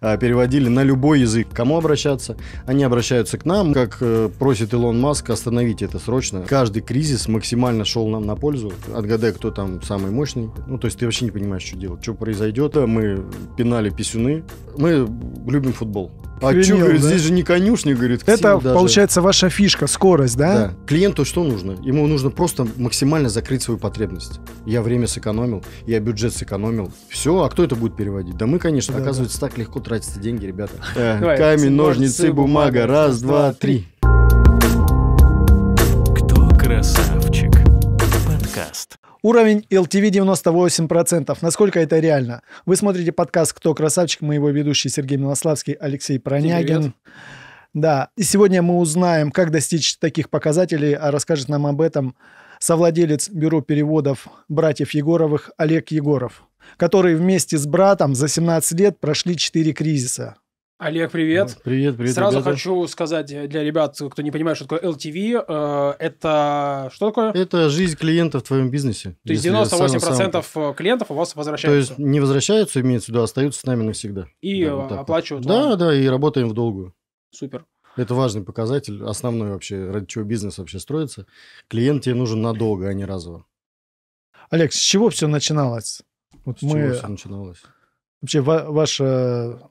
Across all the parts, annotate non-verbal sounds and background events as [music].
А, переводили на любой язык. кому обращаться? Они обращаются к нам, как э, просит Илон Маск, остановить это срочно. Каждый кризис максимально шел нам на пользу. Отгадай, кто там самый мощный. Ну, то есть ты вообще не понимаешь, что делать, что произойдет. Мы пинали писюны. Мы любим футбол. А Хренел, что, говорит, да? здесь же не конюшня, говорит. Это, даже... получается, ваша фишка, скорость, да? Да. Клиенту что нужно? Ему нужно просто максимально закрыть свою потребность. Я время сэкономил, я бюджет сэкономил. Все, а кто это будет переводить? Да мы, конечно, да, оказывается, да. так легко тратятся деньги, ребята. [laughs] Э, Давай, Камень, ножницы, бумага. Раз, два, три. Кто красавчик? Подкаст. Уровень LTV 98%. Насколько это реально? Вы смотрите подкаст «Кто красавчик?» моего ведущий Сергей Милославский, Алексей Пронягин. Привет. Да, и сегодня мы узнаем, как достичь таких показателей, а расскажет нам об этом совладелец бюро переводов братьев Егоровых Олег Егоров, который вместе с братом за 17 лет прошли 4 кризиса – Олег, привет. Ну, привет, привет. Сразу ребята. хочу сказать для ребят, кто не понимает, что такое LTV, э, это что такое? Это жизнь клиента в твоем бизнесе. То есть 98% сам, сам... Э, клиентов у вас возвращаются. То есть не возвращаются, имеется в виду, а остаются с нами навсегда. И да, вот оплачивают. Вот. Да, да, и работаем в долгую. Супер. Это важный показатель, основной вообще, ради чего бизнес вообще строится. Клиент тебе нужен надолго, а не разово. Олег, с чего все начиналось? Вот с мы... чего все начиналось? Вообще ва- ваша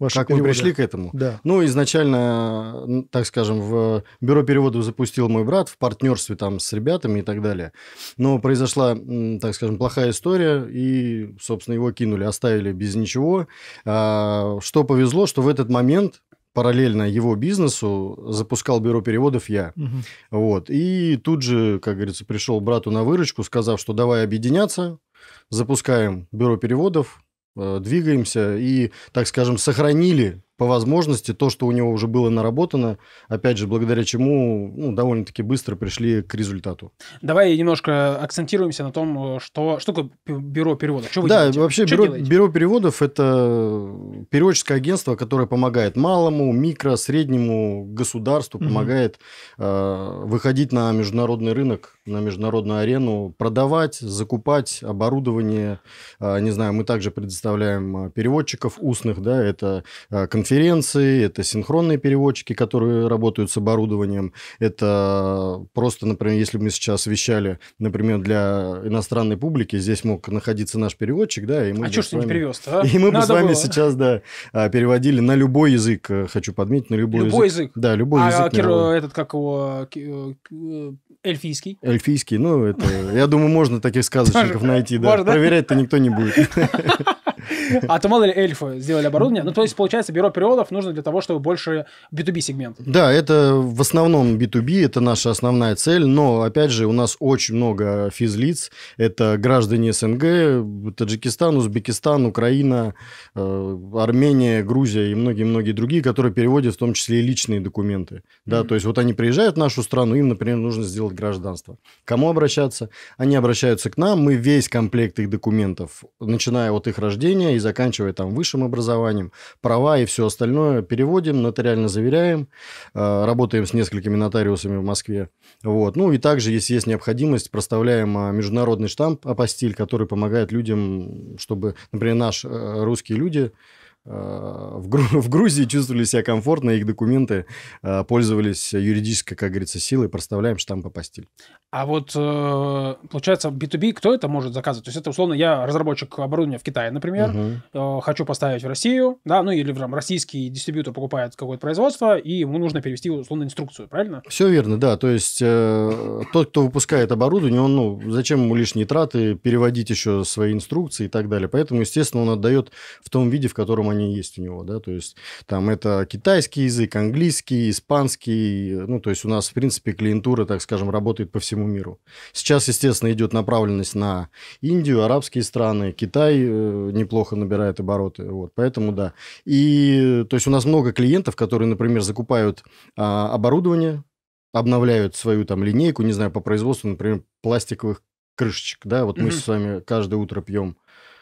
Ваши как переводы. мы пришли к этому? Да. Ну, изначально, так скажем, в бюро переводов запустил мой брат в партнерстве там с ребятами и так далее. Но произошла, так скажем, плохая история, и, собственно, его кинули, оставили без ничего. А, что повезло, что в этот момент параллельно его бизнесу запускал бюро переводов я. Угу. Вот. И тут же, как говорится, пришел брату на выручку, сказав, что давай объединяться, запускаем бюро переводов, Э, двигаемся и, так скажем, сохранили по возможности то, что у него уже было наработано, опять же, благодаря чему ну, довольно-таки быстро пришли к результату. Давай немножко акцентируемся на том, э, что, что такое бюро переводов. Что вы да, делаете? вообще что бюро, делаете? бюро переводов – это э, переводческое агентство, которое помогает малому, микро, среднему государству, угу. помогает э, выходить на международный рынок на международную арену, продавать, закупать оборудование. А, не знаю, мы также предоставляем а, переводчиков устных, да, это а, конференции, это синхронные переводчики, которые работают с оборудованием, это просто, например, если мы сейчас вещали, например, для иностранной публики, здесь мог находиться наш переводчик, да, и мы... А что ж ты не привез а? [laughs] И мы Надо бы с вами было. сейчас, да, переводили на любой язык, э, хочу подметить, на любой, любой язык. язык. Да, любой а, язык. А этот, как его, э, э, Эльфийский. Эльфийский, ну, это, я думаю, можно таких сказочников найти, да. Проверять-то никто не будет. [laughs] А то мало ли эльфы сделали оборудование. Ну, то есть, получается, бюро переводов нужно для того, чтобы больше B2B-сегмент. Да, это в основном B2B, это наша основная цель, но, опять же, у нас очень много физлиц. Это граждане СНГ, Таджикистан, Узбекистан, Украина, э, Армения, Грузия и многие-многие другие, которые переводят в том числе и личные документы. Да, то есть, вот они приезжают в нашу страну, им, например, нужно сделать гражданство. Кому обращаться? Они обращаются к нам, мы весь комплект их документов, начиная от их рождения, рождения и заканчивая там высшим образованием, права и все остальное переводим, нотариально заверяем, э, работаем с несколькими нотариусами в Москве. Вот. Ну и также, если есть необходимость, проставляем а, международный штамп апостиль, который помогает людям, чтобы, например, наши э, русские люди Э, в, Гру- в Грузии чувствовали себя комфортно, их документы э, пользовались юридической, как говорится, силой, проставляем штамп по постель. А вот, э, получается, B2B, кто это может заказывать? То есть это, условно, я разработчик оборудования в Китае, например, угу. э, хочу поставить в Россию, да, ну или там, российский дистрибьютор покупает какое-то производство, и ему нужно перевести, условно, инструкцию, правильно? Все верно, да. То есть э, тот, кто выпускает оборудование, он, ну, зачем ему лишние траты, переводить еще свои инструкции и так далее. Поэтому, естественно, он отдает в том виде, в котором они есть у него, да, то есть там это китайский язык, английский, испанский, ну, то есть у нас, в принципе, клиентура, так скажем, работает по всему миру. Сейчас, естественно, идет направленность на Индию, арабские страны, Китай э, неплохо набирает обороты, вот, поэтому, да. И, то есть у нас много клиентов, которые, например, закупают а, оборудование, обновляют свою там линейку, не знаю, по производству, например, пластиковых крышечек, да, вот mm-hmm. мы с вами каждое утро пьем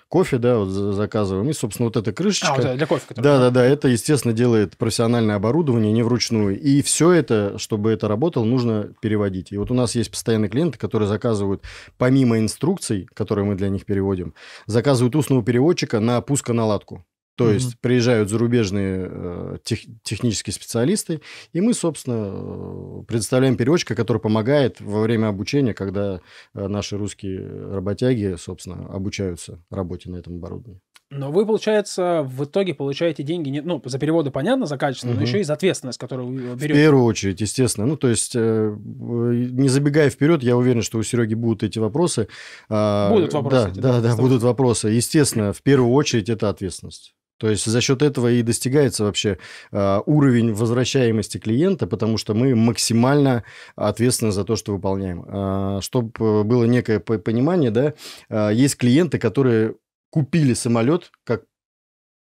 кофе, да, вот заказываем. И, собственно, вот эта крышечка. А, вот э, для кофе. Который... Да, да, да. Это, естественно, делает профессиональное оборудование, не вручную. И все это, чтобы это работало, нужно переводить. И вот у нас есть постоянные клиенты, которые заказывают, помимо инструкций, которые мы для них переводим, заказывают устного переводчика на пусконаладку. То mm-hmm. есть приезжают зарубежные э, тех, технические специалисты, и мы, собственно, э, предоставляем переводчика, который помогает во время обучения, когда э, наши русские работяги, собственно, обучаются работе на этом оборудовании. Но вы, получается, в итоге получаете деньги, не, ну, за переводы, понятно, за качество, угу. но еще и за ответственность, которую вы берете. В первую очередь, естественно. Ну, то есть, э, не забегая вперед, я уверен, что у Сереги будут эти вопросы. А, будут вопросы. Да, эти, да, да, да будут вопросы. Естественно, в первую очередь, это ответственность. То есть за счет этого и достигается вообще э, уровень возвращаемости клиента, потому что мы максимально ответственны за то, что выполняем. А, э, чтобы было некое понимание, да, э, есть клиенты, которые купили самолет, как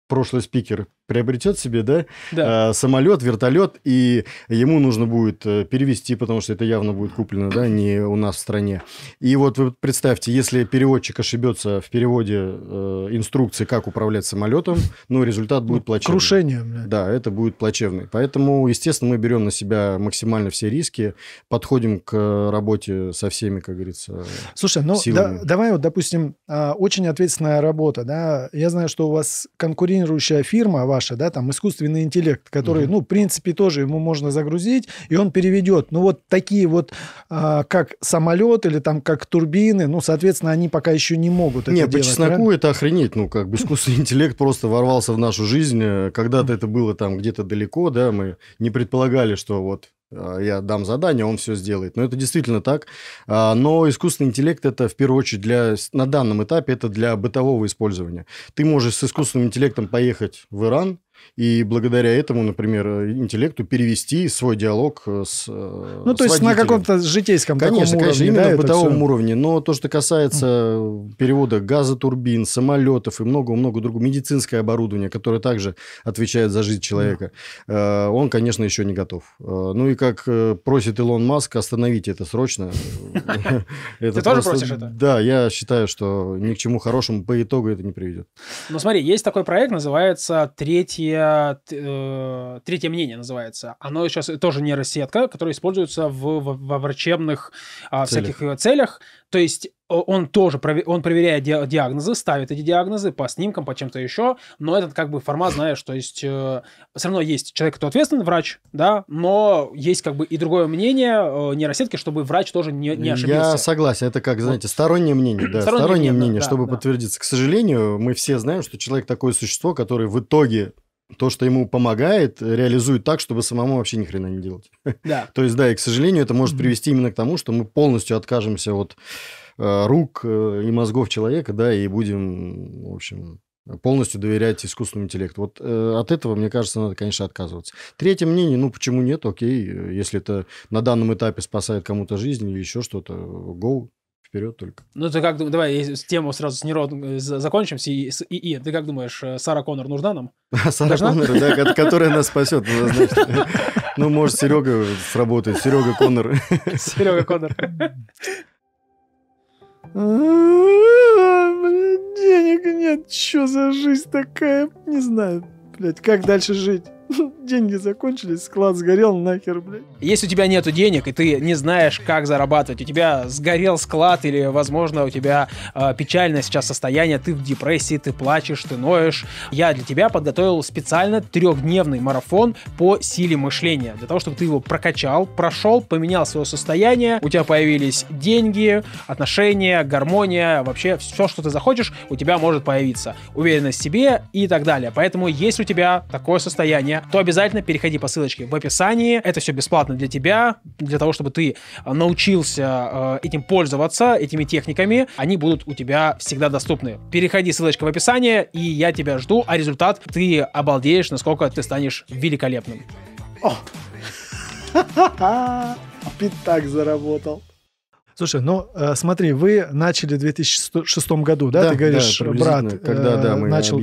прошлый спикер приобретет себе, да, да. А, самолет, вертолет, и ему нужно будет э, перевести, потому что это явно будет куплено, да, не у нас в стране. И вот вы представьте, если переводчик ошибется в переводе э, инструкции, как управлять самолетом, ну, результат будет ну, плачевный. Крушение. Да. да, это будет плачевный. Поэтому, естественно, мы берем на себя максимально все риски, подходим к работе со всеми, как говорится, Слушай, ну, да, давай вот, допустим, а, очень ответственная работа, да, я знаю, что у вас конкурирующая фирма ваша, Паша, да, там искусственный интеллект, который, угу. ну, в принципе, тоже ему можно загрузить, и он переведет. Ну, вот такие вот, а, как самолет или там как турбины, ну, соответственно, они пока еще не могут это Нет, делать. Нет, по чесноку правильно? это охренеть. Ну, как бы искусственный интеллект просто ворвался в нашу жизнь. Когда-то это было там где-то далеко, да, мы не предполагали, что вот Э, я дам задание, он все сделает. Но это действительно так. А, но искусственный интеллект это в первую очередь для, на данном этапе это для бытового использования. Ты можешь с искусственным интеллектом поехать в Иран, и благодаря этому, например, интеллекту перевести свой диалог э, с э, Ну, с есть на каком-то житейском конечно, таком уровне. именно да, бытовом все... уровне. Но то, что касается перевода газотурбин, самолетов и много-много другого, медицинское оборудование, которое также отвечает за жизнь человека, да. Э, он, конечно, еще не готов. Ну и как просит Илон Маск, остановить это срочно. [laughs] Ты тоже просишь это? Да, я считаю, что ни к чему хорошему по итогу это не приведет. Ну смотри, есть такой проект, называется «Третье третье, э, третье мнение называется. Оно сейчас тоже нейросетка, которая используется в, в, во врачебных а, э, всяких целях. То есть он тоже он проверяет диагнозы, ставит эти диагнозы по снимкам, по чем-то еще, но этот как бы формат, знаешь, то есть э, все равно есть человек, кто ответственен, врач, да, но есть как бы и другое мнение э, нейросетки, чтобы врач тоже не, не ошибился. Я согласен, это как, знаете, стороннее мнение, да, стороннее, стороннее мнение, да, мнение да, чтобы да. подтвердиться. К сожалению, мы все знаем, что человек такое существо, которое в итоге то, что ему помогает, реализует так, чтобы самому вообще ни хрена не делать. [laughs] Да. То есть, да, и, к сожалению, это может привести именно к тому, что мы полностью откажемся от э, рук э, и мозгов человека, да, и будем, в общем, полностью доверять искусственному интеллекту. Вот э, от этого, мне кажется, надо, конечно, отказываться. Третье мнение, ну, почему нет, окей, если это на данном этапе спасает кому-то жизнь или еще что-то, go, вперед только. Ну, ты как давай тему сразу с Нерон э, закончим, с ИИ. Ты как думаешь, э, Сара Коннор нужна нам? [laughs] Сара Коннор, да, которая нас спасет. Ну, [laughs] ну, может, Серега сработает. Серега Коннор. [laughs] Серега Коннор. А, денег нет, что за жизнь такая? Не знаю, блядь, как дальше жить? [laughs] Деньги закончились, склад сгорел, нахер, блядь. Если у тебя нету денег, и ты не знаешь, как зарабатывать, у тебя сгорел склад, или, возможно, у тебя э, печальное сейчас состояние, ты в депрессии, ты плачешь, ты ноешь. Я для тебя подготовил специально трехдневный марафон по силе мышления, для того, чтобы ты его прокачал, прошел, поменял свое состояние, у тебя появились деньги, отношения, гармония, вообще все, что ты захочешь, у тебя может появиться. Уверенность в себе и так далее. Поэтому, если у тебя такое состояние, то обязательно переходи по ссылочке в описании. Это все бесплатно для тебя, для того, чтобы ты а, научился а, этим пользоваться, этими техниками. Они будут у тебя всегда доступны. Переходи, ссылочка в описании, и я тебя жду. А результат ты обалдеешь, насколько ты станешь великолепным. О! [laughs] Пятак заработал. Слушай, ну э, смотри, вы начали в 2006 году, да? да ты говоришь, да, брат, когда э, да, мы начал.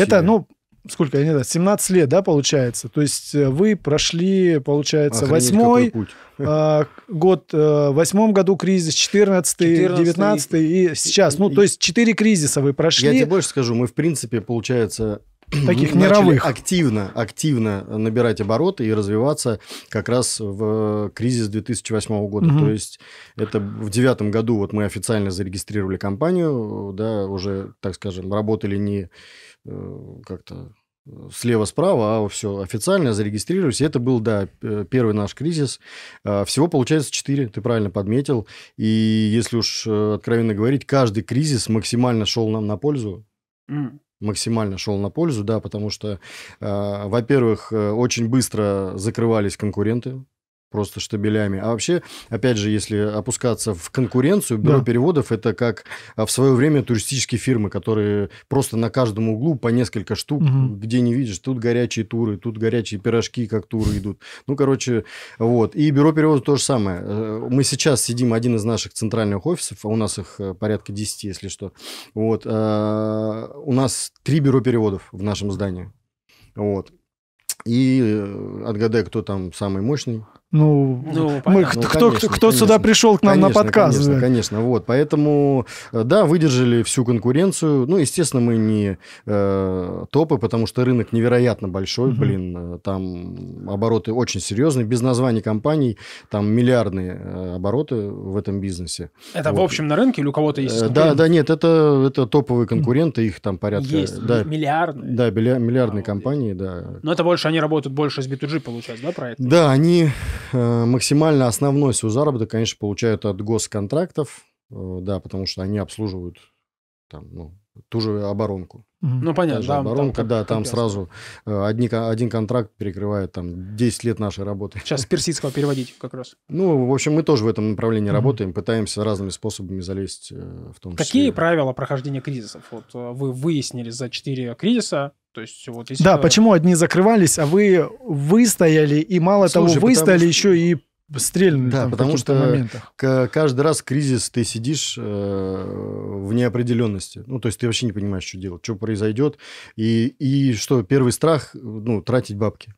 Это, ну, сколько, я не знаю, 17 лет, да, получается? То есть э, вы прошли, получается, восьмой э, год, э, в восьмом году кризис, 14 19 и сейчас. Ну, то есть 4 кризиса вы прошли. Я тебе больше скажу, мы, в принципе, получается, таких [clears throat] мировых. активно, активно набирать обороты и развиваться как раз в кризис 2008 года. Угу. То есть это в девятом году вот мы официально зарегистрировали компанию, да, уже, так скажем, работали не Э, как-то э, слева-справа, а все, официально зарегистрировались. Это был, да, первый наш кризис. А, всего получается 4, ты правильно подметил. И если уж э, откровенно говорить, каждый кризис максимально шел нам на пользу. Mm максимально шел на пользу, да, потому что, а, э, во-первых, очень быстро закрывались конкуренты, просто штабелями. А вообще, опять же, если опускаться в конкуренцию, бюро да. переводов это как а, в свое время туристические фирмы, которые просто на каждом углу по несколько штук, угу. где не видишь, тут горячие туры, тут горячие пирожки, как туры идут. Ну, короче, вот. И бюро переводов то же самое. Э, мы сейчас сидим, один из наших центральных офисов, а у нас их э, порядка 10, если что. Вот. Э, у нас три бюро переводов в нашем здании. Вот. И отгадай, кто там самый мощный. Ну, ну, мы, ну, кто, конечно, кто, кто конечно, сюда пришел к нам конечно, на подкаст? Конечно, да. конечно, вот. Поэтому, э, да, выдержали всю конкуренцию. Ну, естественно, мы не э, топы, потому что рынок невероятно большой, угу. блин, э, там обороты очень серьезные. Без названий компаний там миллиардные э, обороты в этом бизнесе. Это вот. в общем на рынке или у кого-то есть конкурент? Да, да, нет, это, это топовые конкуренты, их там порядка... Есть, да, миллиардные? Да, миллиардные а, компании, да. Но это больше, они работают больше с B2G, получается, да, про Да, они Э, максимально основной свой заработок, конечно, получают от госконтрактов, э, да, потому что они обслуживают там, ну, ту же оборонку. Ну, понятно. да, оборонка, там, да, там, там сразу э, одни, один контракт перекрывает там 10 лет нашей работы. Сейчас с персидского переводить как раз. Ну, в общем, мы тоже в этом направлении mm-hmm. работаем, пытаемся разными способами залезть в том Какие числе. Какие правила прохождения кризисов? Вот вы выяснили за 4 кризиса, то есть вот если... Да, почему одни закрывались, а вы выстояли, и мало Слушай, того, выстояли потому... еще и стрельнули да, там, потому в что моментах. каждый раз кризис ты сидишь э, в неопределенности. Ну, то есть ты вообще не понимаешь, что делать, что произойдет. И, и что, первый страх, ну, тратить бабки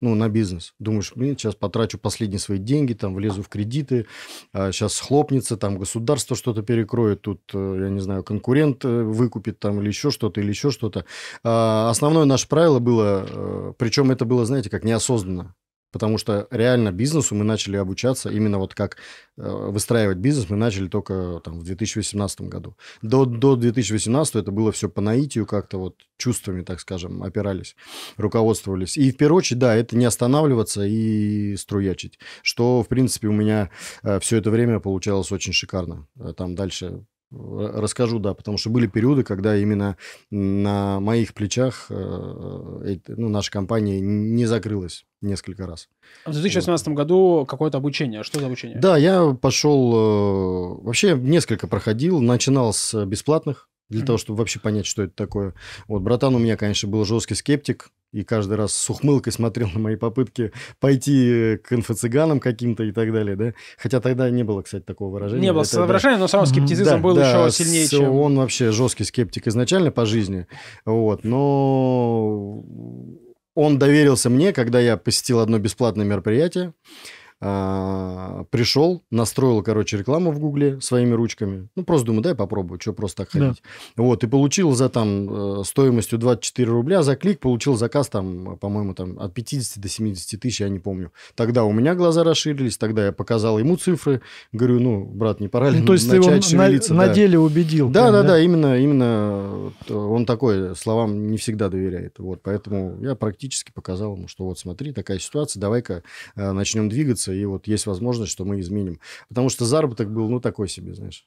ну, на бизнес. Думаешь, блин, сейчас потрачу последние свои деньги, там, влезу в кредиты, сейчас а, схлопнется, там, государство что-то перекроет, тут, э, я не знаю, конкурент э, выкупит там или еще что-то, или еще что-то. А, основное наше правило было, э, причем это было, знаете, как неосознанно. Потому что реально бизнесу мы начали обучаться именно вот как э, выстраивать бизнес мы начали только там, в 2018 году. До, до 2018 это было все по наитию, как-то вот чувствами, так скажем, опирались, руководствовались. И в первую очередь, да, это не останавливаться и струячить, что, в принципе, у меня э, все это время получалось очень шикарно. Э, там дальше расскажу, да, потому что были периоды, когда именно на моих плечах ну, наша компания не закрылась несколько раз. В 2018 вот. году какое-то обучение. Что за обучение? Да, я пошел... Э, вообще несколько проходил. Начинал с бесплатных, для mm-hmm. того, чтобы вообще понять, что это такое. Вот братан у меня, конечно, был жесткий скептик, и каждый раз с ухмылкой смотрел [laughs] на мои попытки пойти к инфо-цыганам каким-то и так далее, да. Хотя тогда не было, кстати, такого выражения. Не было это, выражения, да. но сам скептицизм да, был да, еще сильнее, с... чем... он вообще жесткий скептик изначально по жизни, вот, но он доверился мне, когда я посетил одно бесплатное мероприятие. А, пришел, настроил, короче, рекламу в Гугле своими ручками. Ну, просто думаю, дай попробую, что просто так ходить. Да. Вот, и получил за там э, стоимостью 24 рубля за клик, получил заказ там, по-моему, там от 50 до 70 тысяч, я не помню. Тогда у меня глаза расширились, тогда я показал ему цифры, говорю, ну, брат, не пора ли ну, то есть начать ты его шевелиться? На, да. на деле убедил. Да, прям, да, да, да, именно, именно э, он такой, словам не всегда доверяет. Вот, поэтому я практически показал ему, что вот смотри, такая ситуация, давай-ка э, начнем двигаться, меняются, и вот есть возможность, что мы изменим. Потому что заработок был, ну, такой себе, знаешь.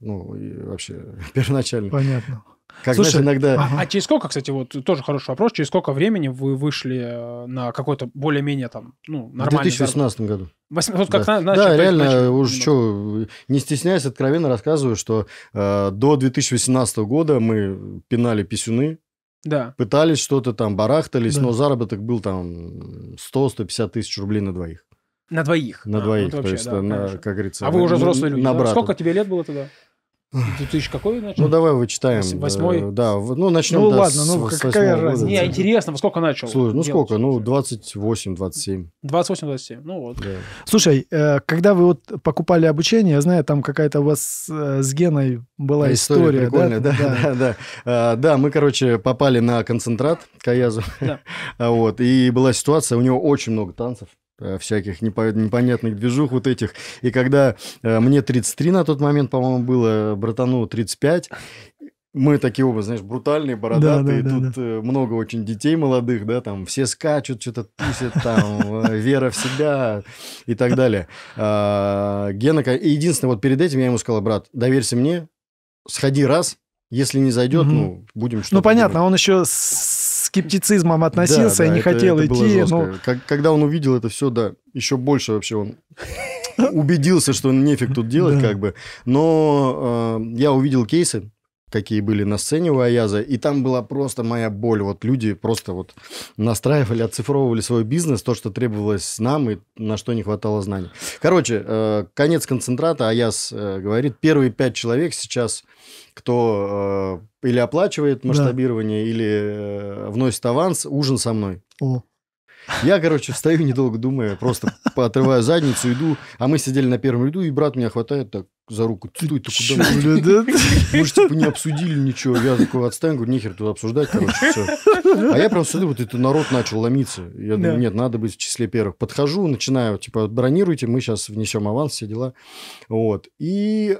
Ну, и вообще, [laughs] первоначально. Понятно. Как, Слушай, знаешь, иногда... А, а, а через сколько, кстати, вот тоже хороший вопрос, через сколько времени вы вышли э, на какой-то более-менее там, ну, нормальный... В 2018 заработок? году. 8... Вот как да, на, да реально, начали, уж что, не стесняясь, откровенно рассказываю, что э, до 2018 года мы пинали писюны, да. пытались что-то там, барахтались, да. но заработок был там 100-150 тысяч рублей на двоих. На двоих. На а, ну двоих. Вот вообще, то есть, да, на, как говорится... А вы уже взрослые люди. На да? Сколько тебе лет было тогда? [sighs] Ты 2000 какой начал? Ну, давай вычитаем. Восьмой? Э, да, ну, начнем Ну, да, ладно, ну, с, какая разница? Не, интересно, во сколько начал? Слушай, ну, делать? сколько? Ну, 28-27. 28-27, ну, вот. Да. Слушай, э, когда вы вот покупали обучение, я знаю, там какая-то у вас э, с Геной была история, история прикольная, да? Да, [laughs] да, да. Да. да, мы, короче, попали на концентрат Каязу. Да. [laughs] вот, и была ситуация, у него очень много танцев. Э, всяких непонятных движух вот этих. И когда э, мне 33 на тот момент, по-моему, было, братану 35, мы такие оба, знаешь, брутальные, бородатые, да, да, тут да, да. Э, много очень детей молодых, да, там все скачут, что-то тусят, там, вера в себя и так далее. А, Гена, единственное, вот перед этим я ему сказал, брат, доверься мне, сходи раз, если не зайдет, ну, будем ну, что-то... Ну, понятно, он еще скептицизмом относился да, да, и не это, хотел это идти. Ну... Как, когда он увидел это все, да, еще больше вообще он убедился, что нефиг тут делать, да. как бы. Но э, я увидел кейсы, какие были на сцене у Аяза, и там была просто моя боль. Вот люди просто вот настраивали, оцифровывали свой бизнес, то, что требовалось нам и на что не хватало знаний. Короче, э, конец концентрата. Аяз э, говорит, первые пять человек сейчас, кто э, или оплачивает масштабирование, да. или вносит аванс, ужин со мной. О. Я, короче, встаю, недолго думая, просто отрываю задницу, иду. А мы сидели на первом ряду, и брат меня хватает так за руку. Стой, ты куда? Мы же, типа, не обсудили ничего. Я такой отстань, говорю, нехер тут обсуждать, короче, все. А я прям смотрю, вот этот народ начал ломиться. Я думаю, нет, надо быть в числе первых. Подхожу, начинаю, типа, бронируйте, мы сейчас внесем аванс, все дела. Вот. И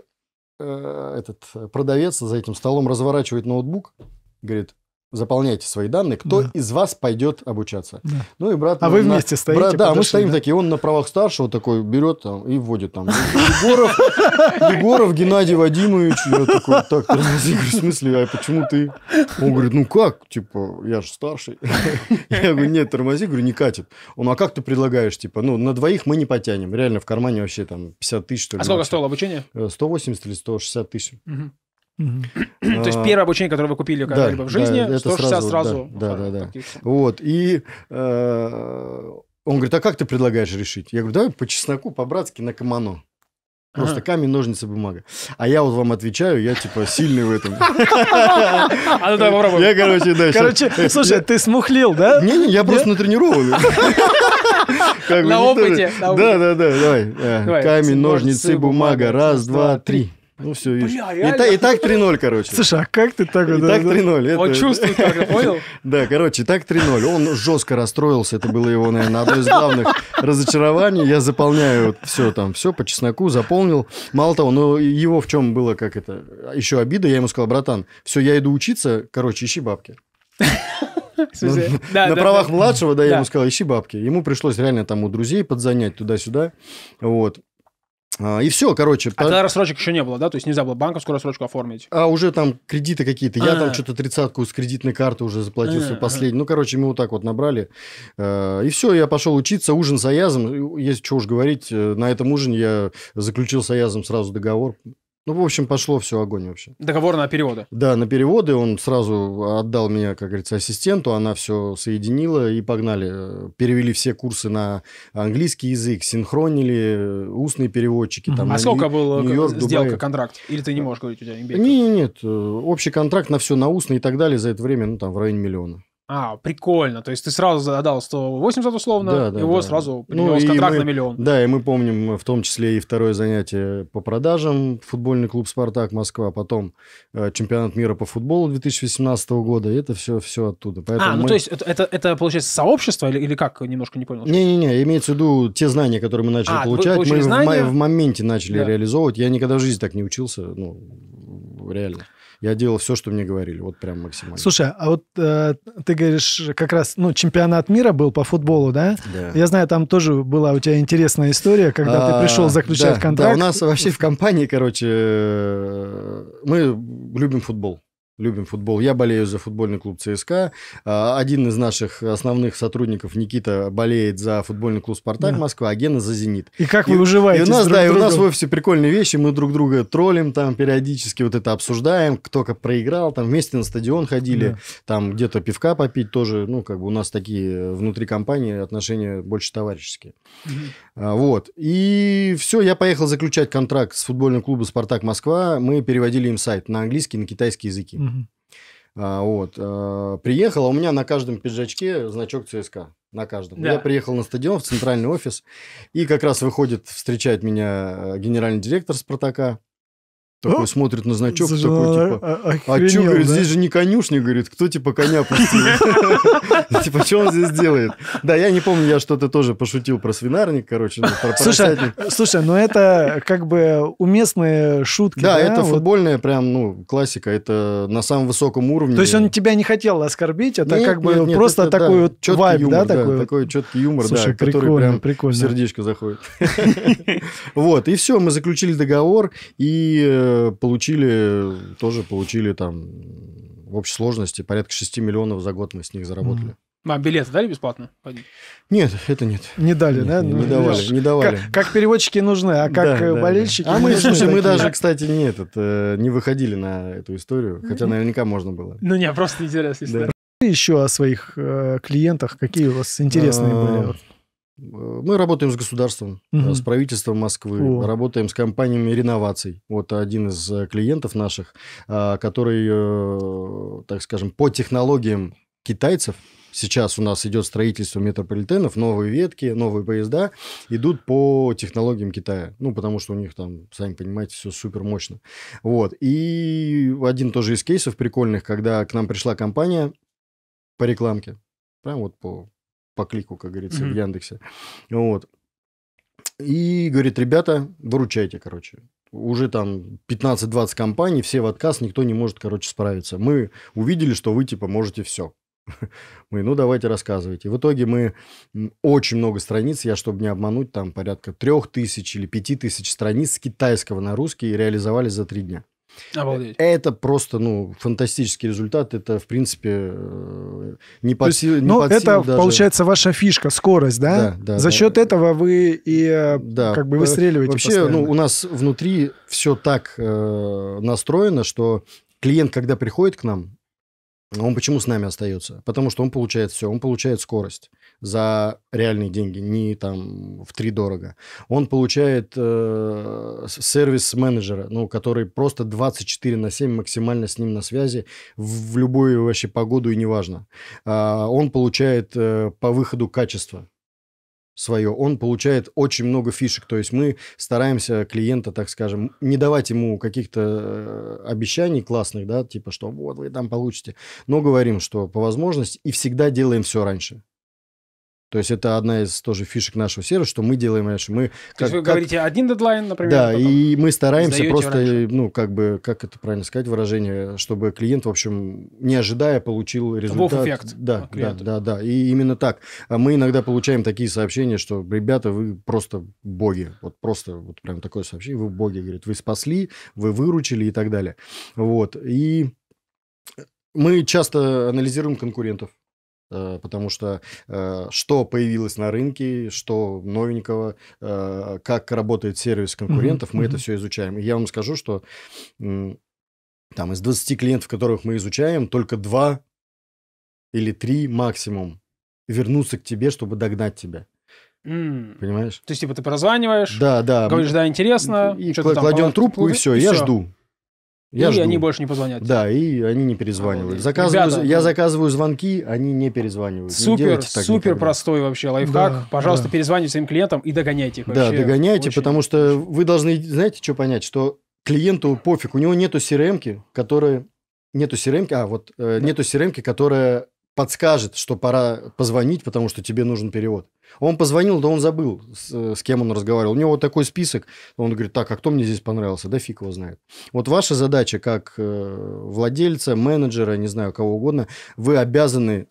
э, этот продавец за этим столом разворачивает ноутбук, говорит, заполняйте свои данные, кто да. из вас пойдет обучаться. Да. Ну и брат... А вы на... вместе стоите? Брат, да, мы стоим да? такие, он на правах старшего такой берет там, и вводит там Егоров, Егоров Геннадий Вадимович. Я такой, так, в смысле, а почему ты? Он говорит, ну как, типа, я же старший. Я говорю, нет, тормози, говорю, не катит. Он, а как ты предлагаешь, типа, ну, на двоих мы не потянем. Реально, в кармане вообще там 50 тысяч. что ли? А сколько стоило обучение? 180 э, или 160 тысяч. То есть а, первое обучение, которое вы купили когда-либо в жизни, 160 сразу. Да, да, да. Вот, и э, он говорит, а как ты предлагаешь решить? Я говорю, давай по чесноку, по-братски, на камано, Просто ага. камень, ножницы, бумага. А я вот вам отвечаю, я типа сильный в этом. [laughs] А ну давай попробуем. Я, короче, да. Короче, слушай, ты смухлил, да? Не-не, я просто натренированный. [laughs] На опыте. Да-да-да, э, давай. Камень, ножницы, бумага. Раз, два, три. Ну все, Бля, и, реально? так, и так 3-0, короче. Слушай, а как ты так? И да, так 3-0. Это... Он а чувствует так, [laughs] понял? Да, короче, так 3-0. Он жестко расстроился, это было его, наверное, одно из главных разочарований. Я заполняю все там, все по чесноку, заполнил. Мало того, но его в чем было, как это, еще обида, я ему сказал, братан, все, я иду учиться, короче, ищи бабки. [laughs] Ну, на правах младшего, да, я ему сказал, ищи бабки. Ему пришлось реально там у друзей подзанять туда-сюда. Вот. А, и все, короче. А по... тогда рассрочек еще не было, да? То есть нельзя было банковскую рассрочку оформить? А уже там кредиты какие-то. Я там а. что-то тридцатку с кредитной карты уже заплатил свой а, последний. Ну, короче, мы вот так вот набрали. И все, я пошел учиться. Ужин с Аязом. Есть что уж говорить, э, на этом ужине я заключил с Аязом сразу договор. Ну, в общем, пошло все огонь вообще. Договор на переводы. Да, на переводы. Он сразу отдал меня, как говорится, ассистенту. Она все соединила и погнали. Перевели все курсы на английский язык, синхронили, э, устные переводчики. Там, а сколько было э, э, сделка, контракт? Или ты не можешь говорить, у тебя имбейка? Нет, нет, общий контракт на все, на устные и так далее за это время, ну, там, в районе миллиона. А, прикольно. То есть ты сразу задал 180 условно, да, да, его да. сразу ну, принес ну, контракт мы, на миллион. Да, и мы помним э, в том числе и второе занятие по продажам, футбольный клуб «Спартак» Москва, потом э, чемпионат мира по футболу 2018 года, и это все, все оттуда. Поэтому а, ну мы... то есть это, это, это получается сообщество или, или как? Немножко не понял. Не-не-не, имеется в виду те знания, которые мы начали а, получать, мы в, в моменте начали да. реализовывать. Я никогда в жизни так не учился, ну, реально. Я делал все, что мне говорили, вот прям максимально. Слушай, а вот э, ты говоришь, как раз, ну, чемпионат мира был по футболу, да? Да. Я знаю, там тоже была у тебя интересная история, когда а, ты пришел заключать да, контракт. Да, у нас вообще в компании, короче, э, мы любим футбол любим футбол. Я болею за футбольный клуб ЦСКА. А, один из наших основных сотрудников, Никита, болеет за футбольный клуб «Спартак» да. Москва, а Гена за «Зенит». И как вы и, уживаетесь и у нас, друг Да, другом? и у нас вовсе прикольные вещи. Мы друг друга троллим там периодически, вот это обсуждаем, кто как проиграл. Там вместе на стадион ходили, да. там где-то пивка попить тоже. Ну, как бы у нас такие внутри компании отношения больше товарищеские. Угу. А, вот. И все, я поехал заключать контракт с футбольным клубом «Спартак Москва». Мы переводили им сайт на английский, и на китайский языки. Угу. вот. А, приехал, а у меня на каждом пиджачке значок ЦСКА. На каждом. Да. Я приехал на стадион, в центральный офис. И как раз выходит встречать меня э, генеральный директор «Спартака». Такой смотрит на значок, такой, типа, а что, говорит, здесь же не конюшня, говорит, кто, типа, коня пустил? [laughs] Типа, что он здесь делает? Да, я не помню, я что-то тоже пошутил про свинарник, короче, ну, про Слушай, ну это как бы уместные шутки. Да, это футбольная прям, ну, классика, это на самом высоком уровне. То есть он тебя не хотел оскорбить, это как бы просто такой вот вайб, да? Такой четкий юмор, да, который прям сердечко заходит. [laughs] Вот, и все, мы заключили договор, и э, Э, получили, тоже получили там в общей сложности порядка 6 миллионов за год мы с них заработали. Mm-hmm. А билеты дали бесплатно? Нет, это нет. Не дали, нет, да? Не, ну, не давали, не давали. Как, как переводчики нужны, а как да, э, болельщики? Да. А мы, слушай, мы даже, кстати, нет, это, э, не выходили на эту историю, хотя наверняка можно было. Ну не, просто интересно. Да. Еще о своих э, клиентах, какие у вас интересные а, были? Э, мы работаем с государством, угу. с правительством Москвы, О. работаем с компаниями реноваций. Вот один из э, клиентов наших, который, так скажем, по технологиям китайцев, сейчас у нас идет строительство метрополитенов, новые ветки, новые поезда идут по технологиям Китая. Ну, потому что у них там, сами понимаете, все супер мощно. Вот. И один тоже из кейсов прикольных, когда к нам пришла компания по рекламке, прям вот по по клику, как говорится, mm-hmm. в Яндексе. Вот. И говорит, ребята, выручайте, короче. Уже там 15-20 компаний, все в отказ, никто не может, короче, справиться. Мы увидели, что вы, типа, можете все. [laughs] Мы, ну, давайте рассказывайте. В итоге мы очень много страниц, я, чтобы не обмануть, там порядка трех тысяч или пяти тысяч страниц с китайского на русский реализовали за три дня. Обалдеть. Это просто, ну, фантастический результат. Это, в принципе, э, не под, силу, ну, это, даже... получается, ваша фишка, скорость, да? Да, да. За да. счет этого вы и э, да. как бы выстреливаете Вообще, постоянно. ну, у нас внутри все так э, настроено, что клиент, когда приходит к нам, он почему с нами остается? Потому что он получает все, он получает скорость за реальные деньги, не там в три дорого. Он получает э, сервис менеджера, ну, который просто 24 на 7 максимально с ним на связи в, в любую вообще погоду и неважно. Э, он получает э, по выходу качество свое, он получает очень много фишек. То есть мы стараемся клиента, так скажем, не давать ему каких-то э, обещаний классных, да, типа, что вот вы там получите, но говорим, что по возможности, и всегда делаем все раньше. То есть это одна из тоже фишек нашего сервиса, что мы делаем раньше. Мы, То как, есть вы как... говорите один дедлайн, например? Да, и мы стараемся просто, раньше. ну, как бы, как это правильно сказать, выражение, чтобы клиент, в общем, не ожидая, получил результат. эффект Да, да, да, да. И именно так. А мы иногда получаем такие сообщения, что, ребята, вы просто боги. Вот просто вот прям такое сообщение. Вы боги, говорит. Вы спасли, вы выручили и так далее. Вот. И мы часто анализируем конкурентов. Э, потому что э, что появилось на рынке, что новенького, э, как работает сервис конкурентов, mm-hmm. мы это все изучаем. И я вам скажу, что там из 20 клиентов, которых мы изучаем, только 2 или 3 максимум вернутся к тебе, чтобы догнать тебя. Mm. Понимаешь? То есть, типа, ты прозваниваешь, да, да. говоришь, да, интересно. И кладем там, трубку, и все, и я все. жду. Я и жду. они больше не позвонят. Да, и они не перезванивают. Заказываю, Ребята, я ну. заказываю звонки, они не перезванивают. Супер, не супер никогда. простой вообще лайфхак. Да, Пожалуйста, да. перезвоните своим клиентам и догоняйте их. Вообще. Да, догоняйте, очень, потому что очень. вы должны, знаете, что понять, что клиенту пофиг, у него нету CRM-ки, которая нету CRM, а вот э, нету CRM, которая подскажет, что пора позвонить, потому что тебе нужен перевод. Он позвонил, да он забыл, с, э, с кем он разговаривал. У него вот такой список. Он говорит, так, а кто мне здесь понравился? Да фиг его знает. Вот ваша задача как э, владельца, менеджера, не знаю, кого угодно, вы обязаны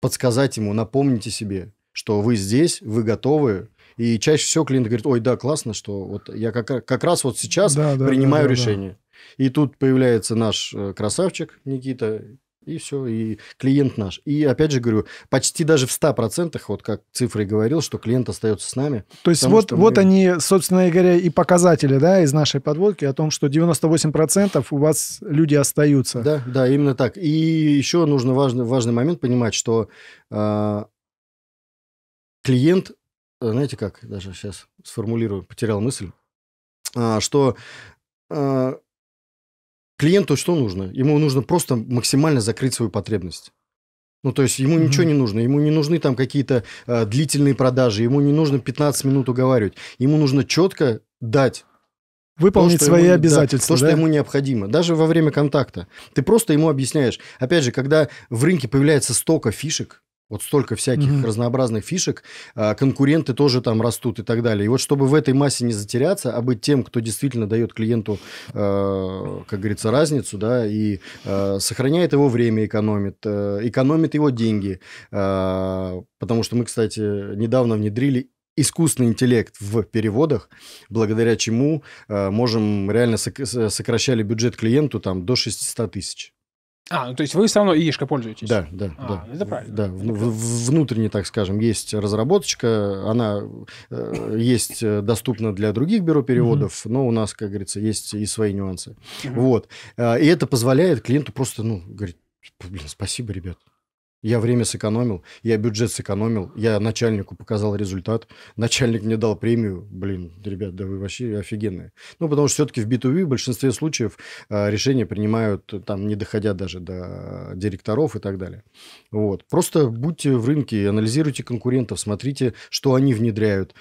подсказать ему, напомните себе, что вы здесь, вы готовы, и чаще всего клиент говорит, ой, да, классно, что вот я как, как раз вот сейчас да, да, принимаю да, да, решение. Да. И тут появляется наш э, красавчик Никита, и все, и клиент наш. И опять же говорю, почти даже в 100%, вот как цифры говорил, что клиент остается с нами. То есть потому, вот, вот они, собственно говоря, и показатели да, из нашей подводки о том, что 98% у вас люди остаются. Да, да, именно так. И еще нужно важный, важный момент понимать, что а, э, клиент, знаете как, даже сейчас сформулирую, потерял мысль, э, что э, Клиенту что нужно? Ему нужно просто максимально закрыть свою потребность. Ну, то есть ему ничего не нужно, ему не нужны там какие-то э, длительные продажи, ему не нужно 15 минут уговаривать, ему нужно четко дать. Выполнить то, свои ему, обязательства. Да, то, да? что ему необходимо, даже во время контакта. Ты просто ему объясняешь. Опять же, когда в рынке появляется столько фишек, вот столько всяких mm-hmm. разнообразных фишек, а, конкуренты тоже там растут и так далее. И вот чтобы в этой массе не затеряться, а быть тем, кто действительно дает клиенту, э, как говорится, разницу, да, и э, сохраняет его время, экономит, э, экономит его деньги. потому что мы, кстати, недавно внедрили искусственный интеллект в переводах, благодаря чему можем реально сокращали бюджет клиенту там до 600 тысяч. А, ну то есть вы все равно ИИшкой пользуетесь? Да, да. А, да. Это правильно. Да, это в, в, внутренне, так скажем, есть разработочка, она э, есть э, доступна для других бюро переводов, mm-hmm. но у нас, как говорится, есть и свои нюансы. Mm-hmm. Вот. Э, и это позволяет клиенту просто, ну, говорить, блин, спасибо, ребят, я время сэкономил, я бюджет сэкономил, я начальнику показал результат, начальник мне дал премию. Блин, ребят, да вы вообще офигенные. Ну, потому что все-таки в B2B в большинстве случаев а, решения принимают, там, не доходя даже до директоров и так далее. Вот. Просто будьте в рынке, анализируйте конкурентов, смотрите, что они внедряют.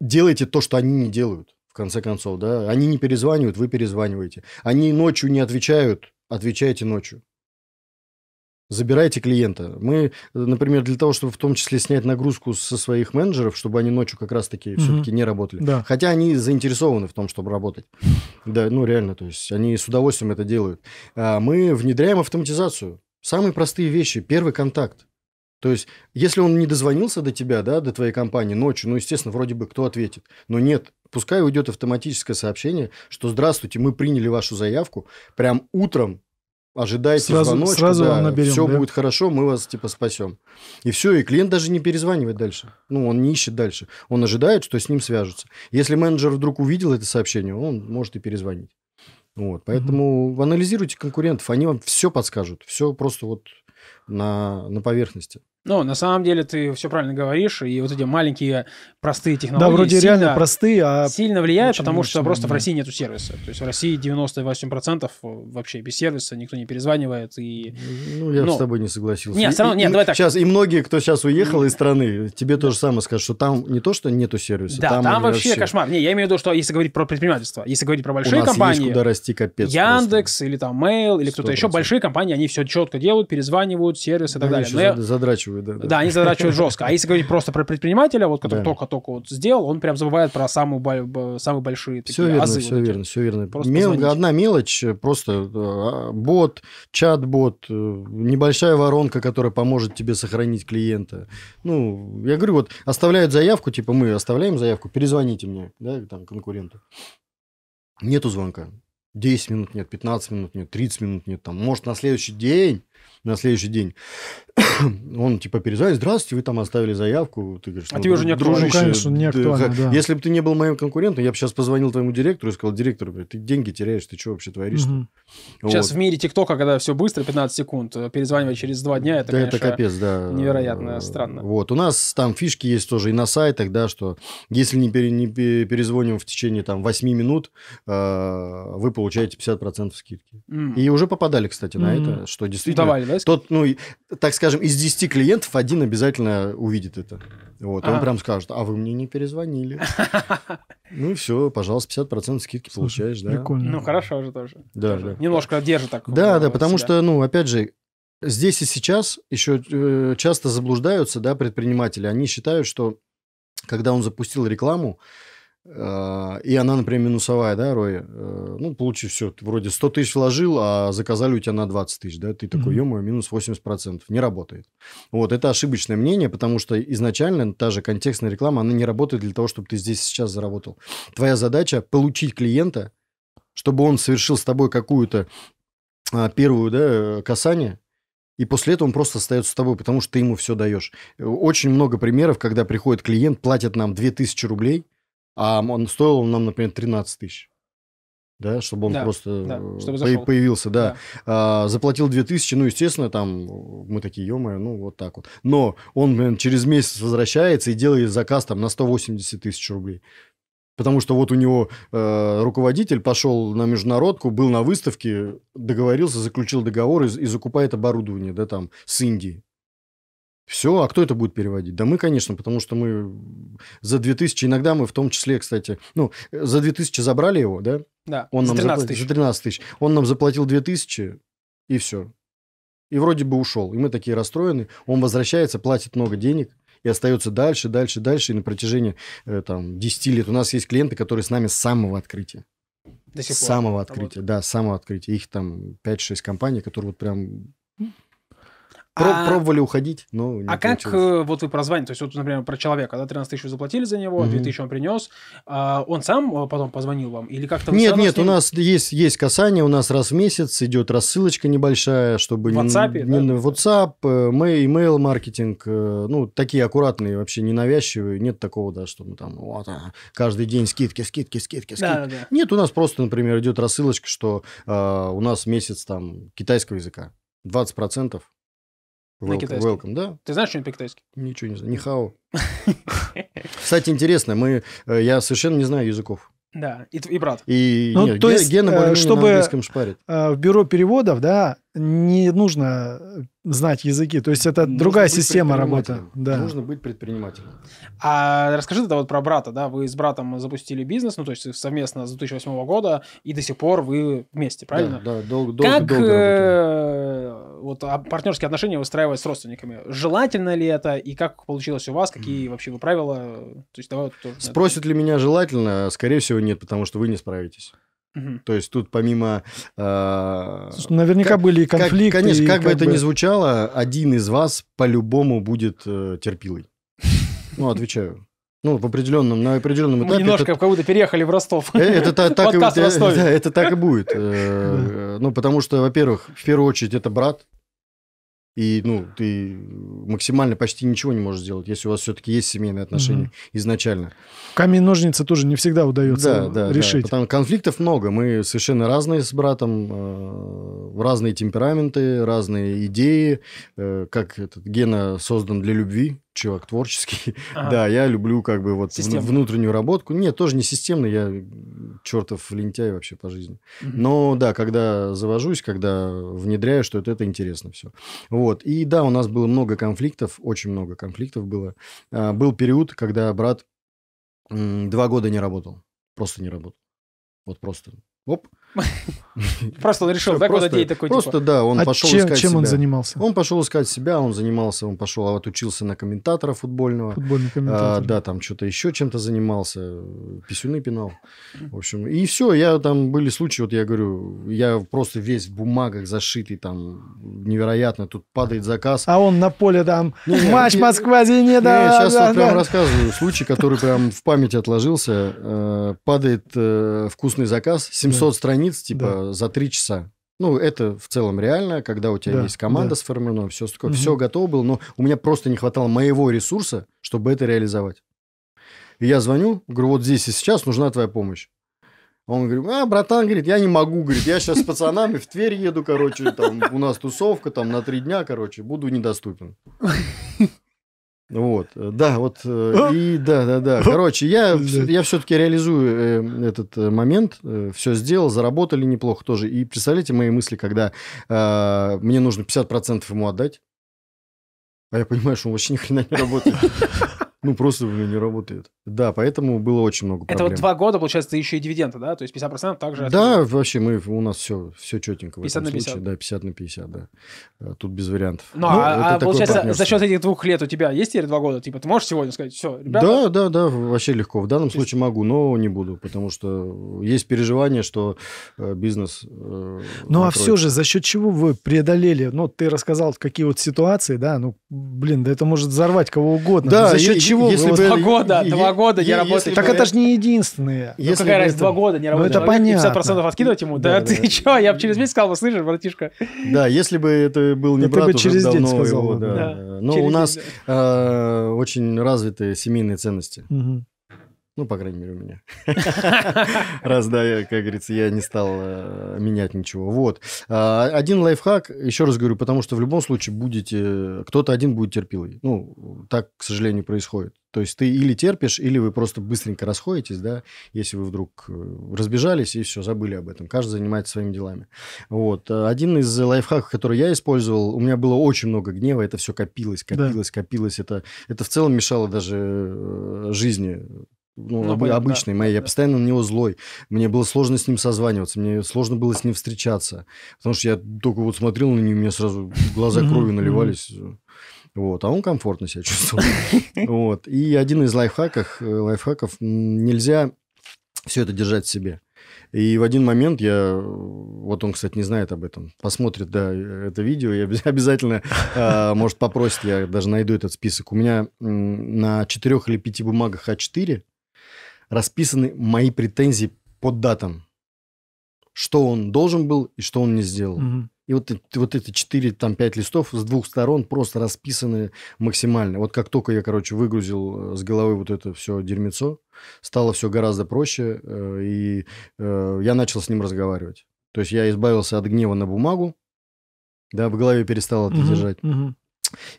Делайте то, что они не делают, в конце концов. Да? Они не перезванивают, вы перезваниваете. Они ночью не отвечают, отвечайте ночью. Забирайте клиента. Мы, например, для того, чтобы в том числе снять нагрузку со своих менеджеров, чтобы они ночью как раз-таки угу. все-таки не работали. Да. Хотя они заинтересованы в том, чтобы работать. Да, ну реально, то есть они с удовольствием это делают. А, мы внедряем автоматизацию. Самые простые вещи. Первый контакт. То есть, если он не дозвонился до тебя, да, до твоей компании ночью, ну, естественно, вроде бы кто ответит. Но нет, пускай уйдет автоматическое сообщение, что «Здравствуйте, мы приняли вашу заявку». Прям утром ожидайте сразу, звоночка, сразу да, наберем, все да? будет хорошо, мы вас типа спасем. И все, и клиент даже не перезванивает дальше. Ну, он не ищет дальше. Он ожидает, что с ним свяжутся. Если менеджер вдруг увидел это сообщение, он может и перезвонить. Вот, поэтому угу. анализируйте конкурентов, они вам все подскажут, все просто вот на, на поверхности. Ну, на самом деле, ты все правильно говоришь, и вот эти маленькие простые технологии... Да, вроде сильно, реально простые, а... Сильно влияют, очень, потому что просто да. в России нету сервиса. То есть в России 98% э, вообще без сервиса, никто не перезванивает, и... Ну, я ну, с тобой не согласился. Нет, все равно, нет, и, давай так. Сейчас, и многие, кто сейчас уехал из страны, тебе то же самое скажут, что там не то, что нету сервиса, Да, там, там вообще все... кошмар. Не, я имею в виду, что если говорить про предпринимательство, если говорить про большие У нас компании... Есть куда расти, капец. Яндекс просто. или там Mail или кто-то еще, большие компании, они все четко делают, перезванивают, продают, сервис и так они ну, далее. Но задрачивают, да, да. Да, они задрачивают [laughs] жестко. А если говорить просто про предпринимателя, вот который только-только вот сделал, он прям забывает про самую, самые большие такие Все верно, азы, все верно, все верно. Мел... Одна мелочь, э, просто э, а, бот, чат-бот, э, небольшая воронка, которая поможет тебе сохранить клиента. Ну, я говорю, вот оставляют заявку, типа мы оставляем заявку, перезвоните мне, да, там, конкуренту. Нету звонка. 10 минут нет, 15 минут нет, 30 минут нет, там, может, на следующий день, на следующий день [clears throat] он, типа, перезвонит, здравствуйте, вы там оставили заявку, ты говоришь, а ну, тебе уже не дружище, ну, конечно, не актуально, да. если бы ты не был моим конкурентом, я бы сейчас позвонил твоему директору и сказал, директор, ты деньги теряешь, ты что вообще творишь угу. вот. Сейчас в мире ТикТока, когда все быстро, 15 секунд, э, перезванивать через два дня, это, да, конечно, это капец, да. невероятно странно. Вот, у нас там фишки есть тоже и на сайтах, да, что если не, пере, не перезвоним в течение, там, 8 минут, э, вы получаете получаете 50% скидки. Mm. И уже попадали, кстати, на mm. это, что действительно... Давали, да? Тот, ну, так скажем, из 10 клиентов один обязательно увидит это. Вот, а. он прям скажет, а вы мне не перезвонили. [laughs] Ну и все, пожалуйста, 50% скидки получаешь, да. Прикольно. Ну хорошо же тоже. Да, да. Немножко держит так. Да, да, э, потому что, ну, опять же, здесь и сейчас еще э, часто заблуждаются, да, предприниматели. Они считают, что когда он запустил рекламу, а, и она, например, минусовая, да, Рой? Э, ну, получи все. Ты вроде 100 тысяч вложил, а заказали у тебя на 20 тысяч, да? Ты такой, mm-hmm. ё минус 80%. Не работает. Вот, это ошибочное мнение, потому что изначально та же контекстная реклама, она не работает для того, чтобы ты здесь сейчас заработал. Твоя задача – получить клиента, чтобы он совершил с тобой какую-то а, первую, да, э, касание, и после этого он просто остается с тобой, потому что ты ему все даешь. Э, очень много примеров, когда приходит клиент, платит нам 2000 рублей – а он стоил он нам, например, 13 тысяч. Да, чтобы он да, просто да, э, чтобы зашел. появился, да. да. А, заплатил 2000, ну, естественно, там мы такие, ё ну, вот так вот. Но он, блин, через месяц возвращается и делает заказ там на 180 тысяч рублей. Потому что вот у него э, руководитель пошел на международку, был на выставке, договорился, заключил договор и, и закупает оборудование, да, там, с Индии. Все, а кто это будет переводить? Да мы, конечно, потому что мы за 2000, иногда мы в том числе, кстати, ну, за 2000 забрали его, да? Да, он за, нам 13 заплатил, за 13 тысяч. Он нам заплатил 2000, и все. И вроде бы ушел. И мы такие расстроены. Он возвращается, платит много денег и остается дальше, дальше, дальше. И на протяжении э, там, 10 лет у нас есть клиенты, которые с нами с самого открытия. До сих пор. С самого открытия, работают. да, с самого открытия. Их там 5-6 компаний, которые вот прям а... Пробовали уходить, но не А получилось. как э, вот вы про звание, то есть вот, например, про человека, да, 13 тысяч заплатили за него, угу. 2 тысячи он принес, а он сам э, потом позвонил вам или как-то? Нет, нет, у нас есть, есть касание, у нас раз в месяц идет рассылочка небольшая, чтобы... В WhatsApp? Не, да? не, WhatsApp, э, email маркетинг, ну, такие аккуратные, вообще ненавязчивые, нет такого, да, что мы там вот, а, каждый день скидки, скидки, скидки, скидки. Да, да, да. Нет, у нас просто, например, идет рассылочка, что э, у нас месяц там китайского языка, 20% процентов. Welcome, на китайском. Welcome, да. Ты знаешь что-нибудь по-китайски? Ничего не знаю. Нихао. [laughs] Кстати, интересно, мы, э, я совершенно не знаю языков. Да, и, и брат. И ну, нет, то есть, Гена э, чтобы, на английском шпарит. Э, в бюро переводов, да, не нужно э, знать языки. То есть это нужно другая система работы. Да. Нужно быть предпринимателем. А расскажи тогда вот про брата, да? Вы с братом запустили бизнес, ну то есть совместно с 2008 года, и до сих пор вы вместе, правильно? Да, да долго, долго, как, долго э, вот а партнерские отношения выстраивать с родственниками? Желательно ли это, и как получилось у вас, какие mm. вообще вы правила? То есть, давай, вот, Спросят это... ли меня желательно? Скорее всего, нет, потому что вы не справитесь. То есть тут помимо... Э, Слушай, ну, наверняка как, были и конфликты. Как, конечно, и как, как бы это бы... ни звучало, один из вас по-любому будет э, терпилой. Ну, отвечаю. Ну, в определенном, на определенном этапе... Мы немножко это, как то переехали в Ростов. Э, это, это, так, и, это, это так и будет. Э, ну, потому что, во-первых, в первую очередь, это брат и ну, ты максимально почти ничего не можешь сделать, если у вас все-таки есть семейные отношения угу. изначально. Камень-ножницы тоже не всегда удается да, да, Да, потому конфликтов много. Мы совершенно разные с братом, э, разные темпераменты, разные идеи, э, как этот Гена создан для любви, чувак творческий. [laughs] Ага. Да, я люблю как бы вот Системно. внутреннюю работку. Нет, тоже не системно, я чертов лентяй вообще по жизни. Угу. Но да, когда завожусь, когда внедряю, что это, это интересно все. Вот. И да, у нас было много конфликтов, очень много конфликтов было. А, был период, когда брат м, два года не работал. Просто не работал. Вот просто. Оп. [laughs] Просто он решил, да, куда деть такой. Просто, типа? да, он а пошел искать себя. чем он занимался? Он пошел искать себя, он занимался, он пошел, а вот учился на комментатора футбольного. Футбольный а, комментатор. Да, там что-то еще чем-то занимался, писюны пинал. В общем, и все, я там были случаи, вот я говорю, я просто весь в бумагах зашитый, там, невероятно, тут падает заказ. А он на поле там, ну, матч Москва-Зенит, да, сейчас вот прям рассказываю случай, который прям в память отложился. Э, падает э, вкусный заказ, 700 страниц, границ, типа, да. за три часа. Ну, это в целом реально, когда у тебя да, есть команда да. сформирована, все, угу. все готово было, но у меня просто не хватало моего ресурса, чтобы это реализовать. И я звоню, говорю, вот здесь и сейчас нужна твоя помощь. Он говорит, а, братан, говорит, я не могу, говорит, я сейчас с пацанами в Тверь еду, короче, там у нас тусовка, там на три дня, короче, буду недоступен. [laughs] Вот, э, да, вот, э, [laughs] и да, да, да. Короче, я, [laughs] я все-таки реализую э, этот момент, все сделал, заработали неплохо тоже. И представляете мои мысли, когда э, мне нужно 50% ему отдать, а я понимаю, что он вообще ни хрена не работает. [laughs] Ну, просто не работает. Да, поэтому было очень много проблем. Это вот два года, получается, еще и дивиденды, да? То есть 50% также... Да, вообще мы, у нас все, все четенько 50 в этом на 50. случае. Да, 50 на 50, да. А, тут без вариантов. Ну, ну а, а получается, за счет этих двух лет у тебя есть теперь два года? Типа, ты можешь сегодня сказать, все, ребята... Да, да, да, вообще легко. В данном есть... случае могу, но не буду, потому что есть переживание, что э, бизнес... Э, ну, а все же, за счет чего вы преодолели? Ну, ты рассказал, какие вот ситуации, да? Ну, блин, да это может взорвать кого угодно. Да, за счет и, чего? ничего. Если бы... Два года, и, два года не работает. Так это же не единственное. Ну, какая разница, два года не работает. Ну, это понятно. 50% откидывать ему? Да, ты что, я бы через месяц сказал, слышишь, братишка? Да, если бы это был не брат, уже давно его. Но ну, у нас э, очень развитые семейные ценности. Ну, по крайней мере, у меня. [laughs] Раз, да, как говорится, я не стал э, менять ничего. Вот. А, один лайфхак, еще раз говорю, потому что в любом случае будете... Кто-то один будет терпилой. Ну, так, к сожалению, происходит. То есть ты или терпишь, или вы просто быстренько расходитесь, да, если вы вдруг э, разбежались и все, забыли об этом. Каждый занимается своими делами. Вот. А, один из лайфхаков, который я использовал, у меня было очень много гнева, это все копилось, копилось, да. копилось. Это, это в целом мешало даже э, жизни ну, ну, обычный да, моей. Да, я постоянно на него злой. Мне было сложно с ним созваниваться, мне сложно было с ним встречаться. Потому что я только вот смотрел на него, у меня сразу глаза кровью наливались. Вот, а он комфортно себя чувствовал. [laughs] Вот. И один из э, лайфхаков, лайфхаков нельзя все это держать в себе. И в один момент я, вот он, кстати, не знает об этом, посмотрит, да, это видео, я [laughs] обязательно, а, может, попросит, я даже найду этот список. У меня на четырех или пяти бумагах А4 расписаны мои претензии по датам. Что он должен был и что он не сделал. Угу. И вот, вот эти 4, там, 5 листов с двух сторон просто расписаны максимально. Вот как только я, короче, выгрузил э, с головы вот это все дерьмецо, стало все гораздо проще, э, и э, я начал с ним разговаривать. То есть я избавился от гнева на бумагу, да, в голове перестал это угу, держать. Угу.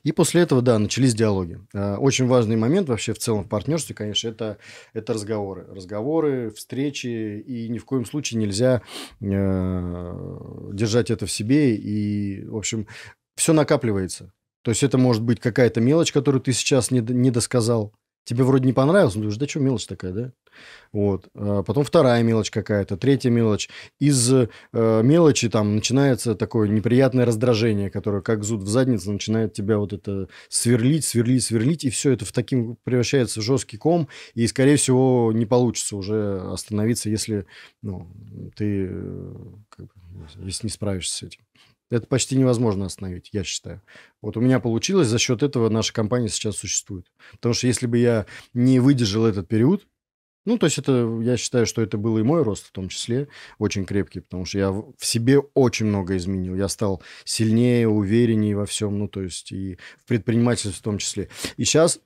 И после этого, да, начались диалоги. А, очень важный момент вообще в целом в партнерстве, конечно, это, это разговоры. Разговоры, встречи, и ни в коем случае нельзя э, держать это в себе. И, в общем, все накапливается. То есть это может быть какая-то мелочь, которую ты сейчас не, не досказал. Тебе вроде не понравилось, но думаешь, да что мелочь такая, да? Вот. А потом вторая мелочь какая-то, третья мелочь. Из э, мелочи там начинается такое неприятное раздражение, которое как зуд в задницу начинает тебя вот это сверлить, сверлить, сверлить, и все это в таким превращается в жесткий ком, и, скорее всего, не получится уже остановиться, если ну, ты э, как бы, если не справишься с этим. Это почти невозможно остановить, я считаю. Вот у меня получилось, за счет этого наша компания сейчас существует. Потому что если бы я не выдержал этот период, ну, то есть это, я считаю, что это был и мой рост в том числе, очень крепкий, потому что я в себе очень много изменил. Я стал сильнее, увереннее во всем, ну, то есть и в предпринимательстве в том числе. И сейчас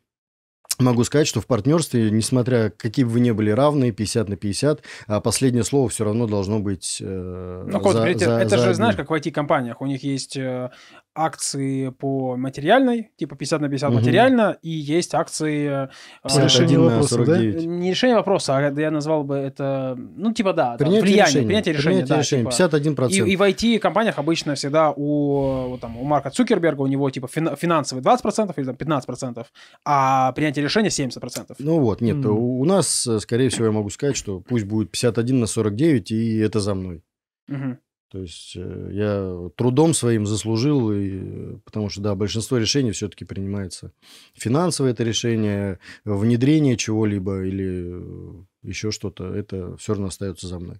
Могу сказать, что в партнерстве, несмотря какие бы вы ни были равны, 50 на 50, а последнее слово все равно должно быть э, ну, за, это, за, это за же, одним. знаешь, как в IT-компаниях. У них есть э, акции по материальной, типа 50 на 50 угу. материально, и есть акции... Э, решение вопроса, да? Не решение вопроса, а я назвал бы это... Ну, типа, да, принятие там, влияние, решения. принятие решения. Принятие да, решения, типа, 51%. И, и в IT-компаниях обычно всегда у, вот, там, у Марка Цукерберга, у него, типа, фин, финансовый 20% или там 15%, а принятие решения 70%. Ну вот, нет, mm. у, у нас, э, скорее всего, я могу сказать, что пусть будет 51 на 49, и это за мной. Угу. То есть э, я трудом своим заслужил, и, потому что, да, большинство решений все-таки принимается. Финансовое это решение, внедрение чего-либо или э, еще что-то, это все равно остается за мной.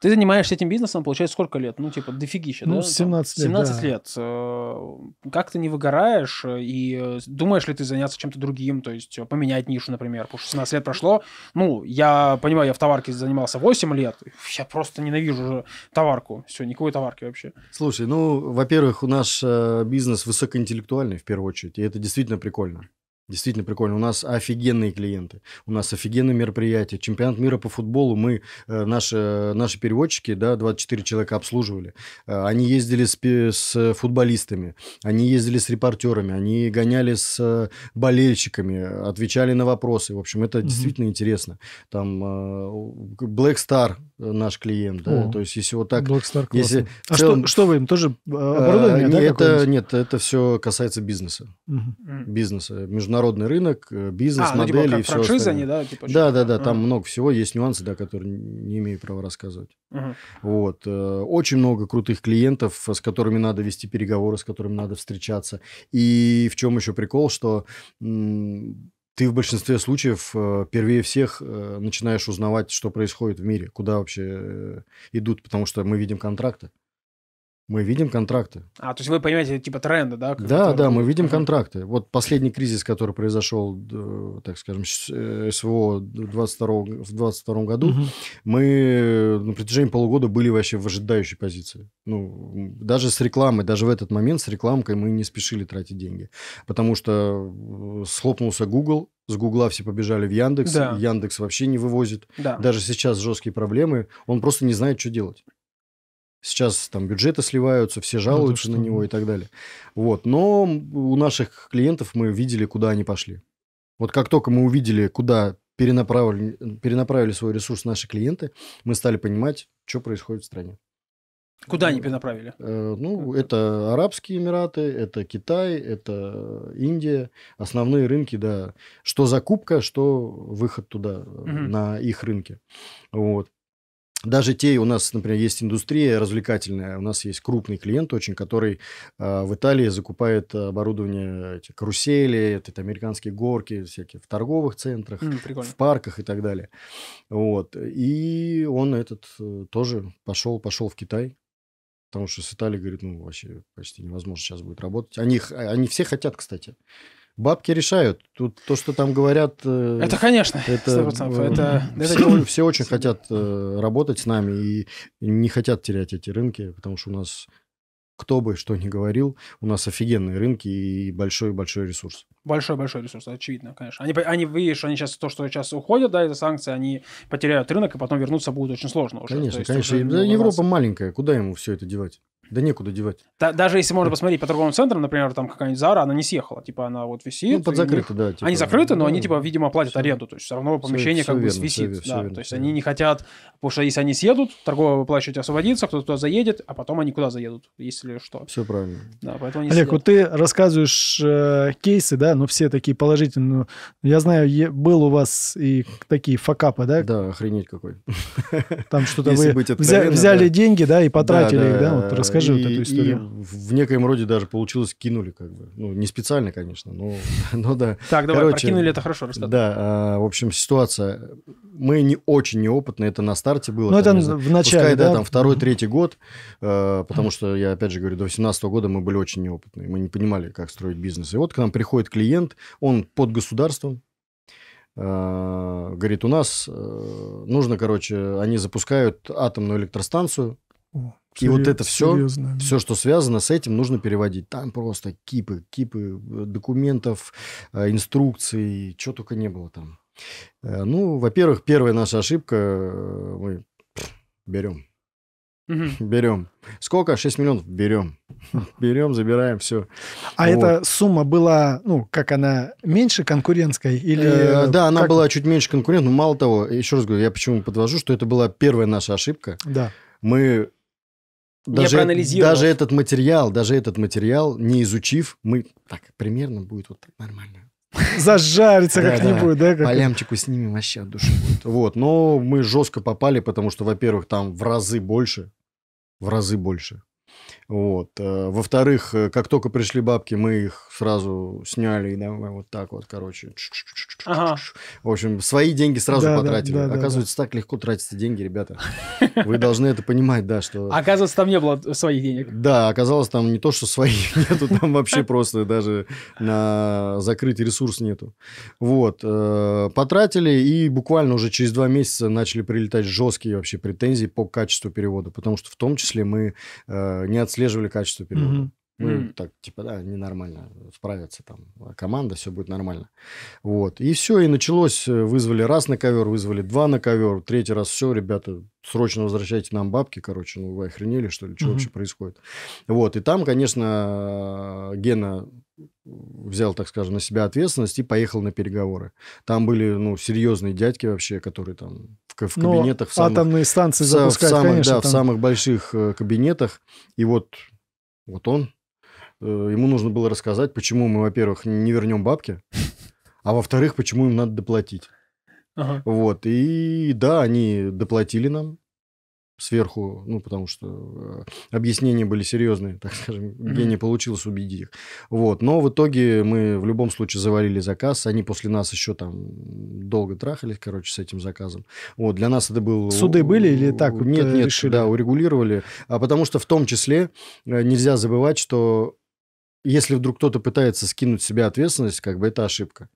Ты занимаешься этим бизнесом, получается, сколько лет? Ну, типа, дофигища, ну, да? 17 лет. 17 да. лет. Э, как ты не выгораешь, э, и э, думаешь ли ты заняться чем-то другим, то есть поменять нишу, например, потому что 16 лет прошло. Ну, я понимаю, я в товарке занимался 8 лет, я просто ненавижу товарку. Все, никакой товарки вообще. Слушай, ну, во-первых, у нас бизнес высокоинтеллектуальный, в первую очередь, и это действительно прикольно. Действительно прикольно. У нас офигенные клиенты, у нас офигенные мероприятия. Чемпионат мира по футболу мы, э, наши, э, наши переводчики, да, 24 человека обслуживали. Э, они ездили с, с футболистами, они ездили с репортерами, они гоняли с болельщиками, отвечали на вопросы. В общем, это угу. действительно интересно. Там Black Star наш клиент, да, то есть если вот так... Black Star если А целом, что, что вы им, тоже оборудование, а, да, это, Нет, это все касается бизнеса. Угу. Бизнеса, между международный рынок, э, бизнес, а, модели ну, типа, и все франшиза, остальное. да, типа, да, да, да, угу. там много всего, есть нюансы, да, которые не имею права рассказывать. Угу. Вот. Э, очень много крутых клиентов, с которыми надо вести переговоры, с которыми надо встречаться. И в чем еще прикол, что ты в большинстве случаев э, первее всех начинаешь узнавать, что происходит в мире, куда вообще идут, потому что мы видим контракты мы видим контракты. А, то есть вы понимаете, типа тренда, да? Как да, да, мы видим контракты. Вот последний кризис, который произошел, э, так скажем, э, СВО 22, в 22 году, угу. мы э, на протяжении полугода были вообще в ожидающей позиции. Ну, даже с рекламой, даже в этот момент с рекламкой мы не спешили тратить деньги. Потому что схлопнулся Google, с Гугла все побежали в Яндекс, да. Яндекс вообще не вывозит. Да. Даже сейчас жесткие проблемы, он просто не знает, что делать. Сейчас там бюджеты сливаются, все ну, жалуются ну, на него и так далее. Вот. Но у наших клиентов мы видели, куда они пошли. Вот как только мы увидели, куда перенаправили, перенаправили свой ресурс наши клиенты, мы стали понимать, что происходит в стране. Куда они э, перенаправили? Э, ну, это Арабские Эмираты, это Китай, это Индия. Основные рынки, да. Что закупка, что выход туда угу. на их рынке. Вот даже те, у нас, например, есть индустрия развлекательная, у нас есть крупный клиент очень, который э, в Италии закупает э, оборудование, эти карусели, это, это американские горки всякие, в торговых центрах, mm, в парках и так далее. Вот. И он этот э, тоже пошел, пошел в Китай, потому что с Италии говорит, ну, вообще почти невозможно сейчас будет работать. Они, они все хотят, кстати бабки решают. Тут то, что там говорят... Э, это, конечно, это, 100%. Э, это, [coughs] это... Все очень хотят э, работать с нами и не хотят терять эти рынки, потому что у нас, кто бы что ни говорил, у нас офигенные рынки и большой-большой ресурс. Большой-большой ресурс, очевидно, конечно. Они, они, видишь, они сейчас то, что сейчас уходят, да, из-за санкций, они потеряют рынок, и потом вернуться будет очень сложно уже. Конечно, есть, конечно. Уже, Европа нас... маленькая, куда ему все это девать? Да некуда девать. Да, даже если можно посмотреть по торговым центрам, например, там какая-нибудь Зара, она не съехала. Типа она вот висит. Ну, подзакрыта, них... да. Типа, они закрыты, но да, они, типа, видимо, платят все, аренду. То есть все равно помещение все, как все бы висит. Все, да, все то есть все они верно. не хотят, потому что если они съедут, торговая площадь освободится, кто-то туда заедет, а потом они куда заедут, если что. Все правильно. Да, поэтому они Олег, съедут. вот ты рассказываешь э, кейсы, да, но ну, все такие положительные. Ну, я знаю, е- был у вас и такие факапы, да? Да, охренеть какой. Там что-то вы взяли деньги, да, и потратили их, да? Расскажи и, вот эту историю. И в некоем роде даже получилось, кинули как бы. Ну, не специально, конечно, но, [laughs] но да. Так, давай, Короче, прокинули это хорошо, Рустам. Да, а, в общем, ситуация. Мы не очень неопытные, это на старте было. Ну, это не, в начале, Пускай, да? да, там второй, третий год, а, потому что, я опять же говорю, до 18 года мы были очень неопытные, мы не понимали, как строить бизнес. И вот к нам приходит клиент, он под государством, а, говорит, у нас э, нужно, короче, они запускают атомную электростанцию, и вот это все, серьезно. все, что связано с этим, нужно переводить. Там просто кипы, кипы э, документов, э, инструкций, что только не было там. Э, ну, во-первых, первая наша ошибка, мы берем. Угу. [laughs] Берем. Сколько? 6 миллионов? Берем. [laughs] Берем, забираем, все. А вот. эта сумма была, ну, как она, меньше конкурентской? Или э, да, она как... была чуть меньше конкурентной. Мало того, еще раз говорю, я почему подвожу, что это была первая наша ошибка. Да. Мы даже, я проанализировал. Даже этот материал, даже этот материал, не изучив, мы так примерно будет вот так нормально. [laughs] Зажарится как-нибудь, да? По лямчику снимем, вообще от души будет. Вот, но мы жестко попали, потому что, во-первых, там в разы больше, в разы больше. Вот. Э, во-вторых, э, как только пришли бабки, мы их сразу сняли и давай вот так вот, короче. Ага. В общем, свои деньги сразу да, потратили. Да, да, Оказывается, да. так легко тратятся деньги, ребята. [laughs] Вы должны это понимать, да, что... Оказывается, там не было своих денег. Да, оказалось, там не то, что своих [laughs] нету, там вообще [laughs] просто даже на закрытый ресурс нету. Вот. Э, потратили, и буквально уже через два месяца начали прилетать жесткие вообще претензии по качеству перевода, потому что в том числе мы не оценили отслеживали качество перевода. Mm-hmm. Ну, так, типа, да, ненормально, справятся там команда, все будет нормально. Вот. И все, и началось. Э, вызвали раз на ковер, вызвали два на ковер, третий раз все, ребята, срочно возвращайте нам бабки, короче, ну вы охренели, что ли, что mm-hmm. вообще происходит. Вот, и там, конечно, э, Гена взял, так скажем, на себя ответственность и поехал на переговоры. Там были, ну, серьезные дядьки вообще, которые там в, в ну, кабинетах... в самых, атомные станции запускают, в самых, конечно. Да, там... в самых больших э, кабинетах. И вот, вот он, э, ему нужно было рассказать, почему мы, во-первых, не вернем бабки, а во-вторых, почему им надо доплатить. Ага. Вот. И да, они доплатили нам сверху, ну, потому что э, объяснения были серьезные, так скажем, гений mm получилось убедить их. Вот. Но в итоге мы в любом случае заварили заказ, они после нас еще там долго трахались, короче, с этим заказом. Вот, для нас это был... Суды были или так? Нет, э, нет, решили? да, урегулировали, а потому что в том числе э, нельзя забывать, что если вдруг кто-то пытается скинуть с себя ответственность, как бы это ошибка.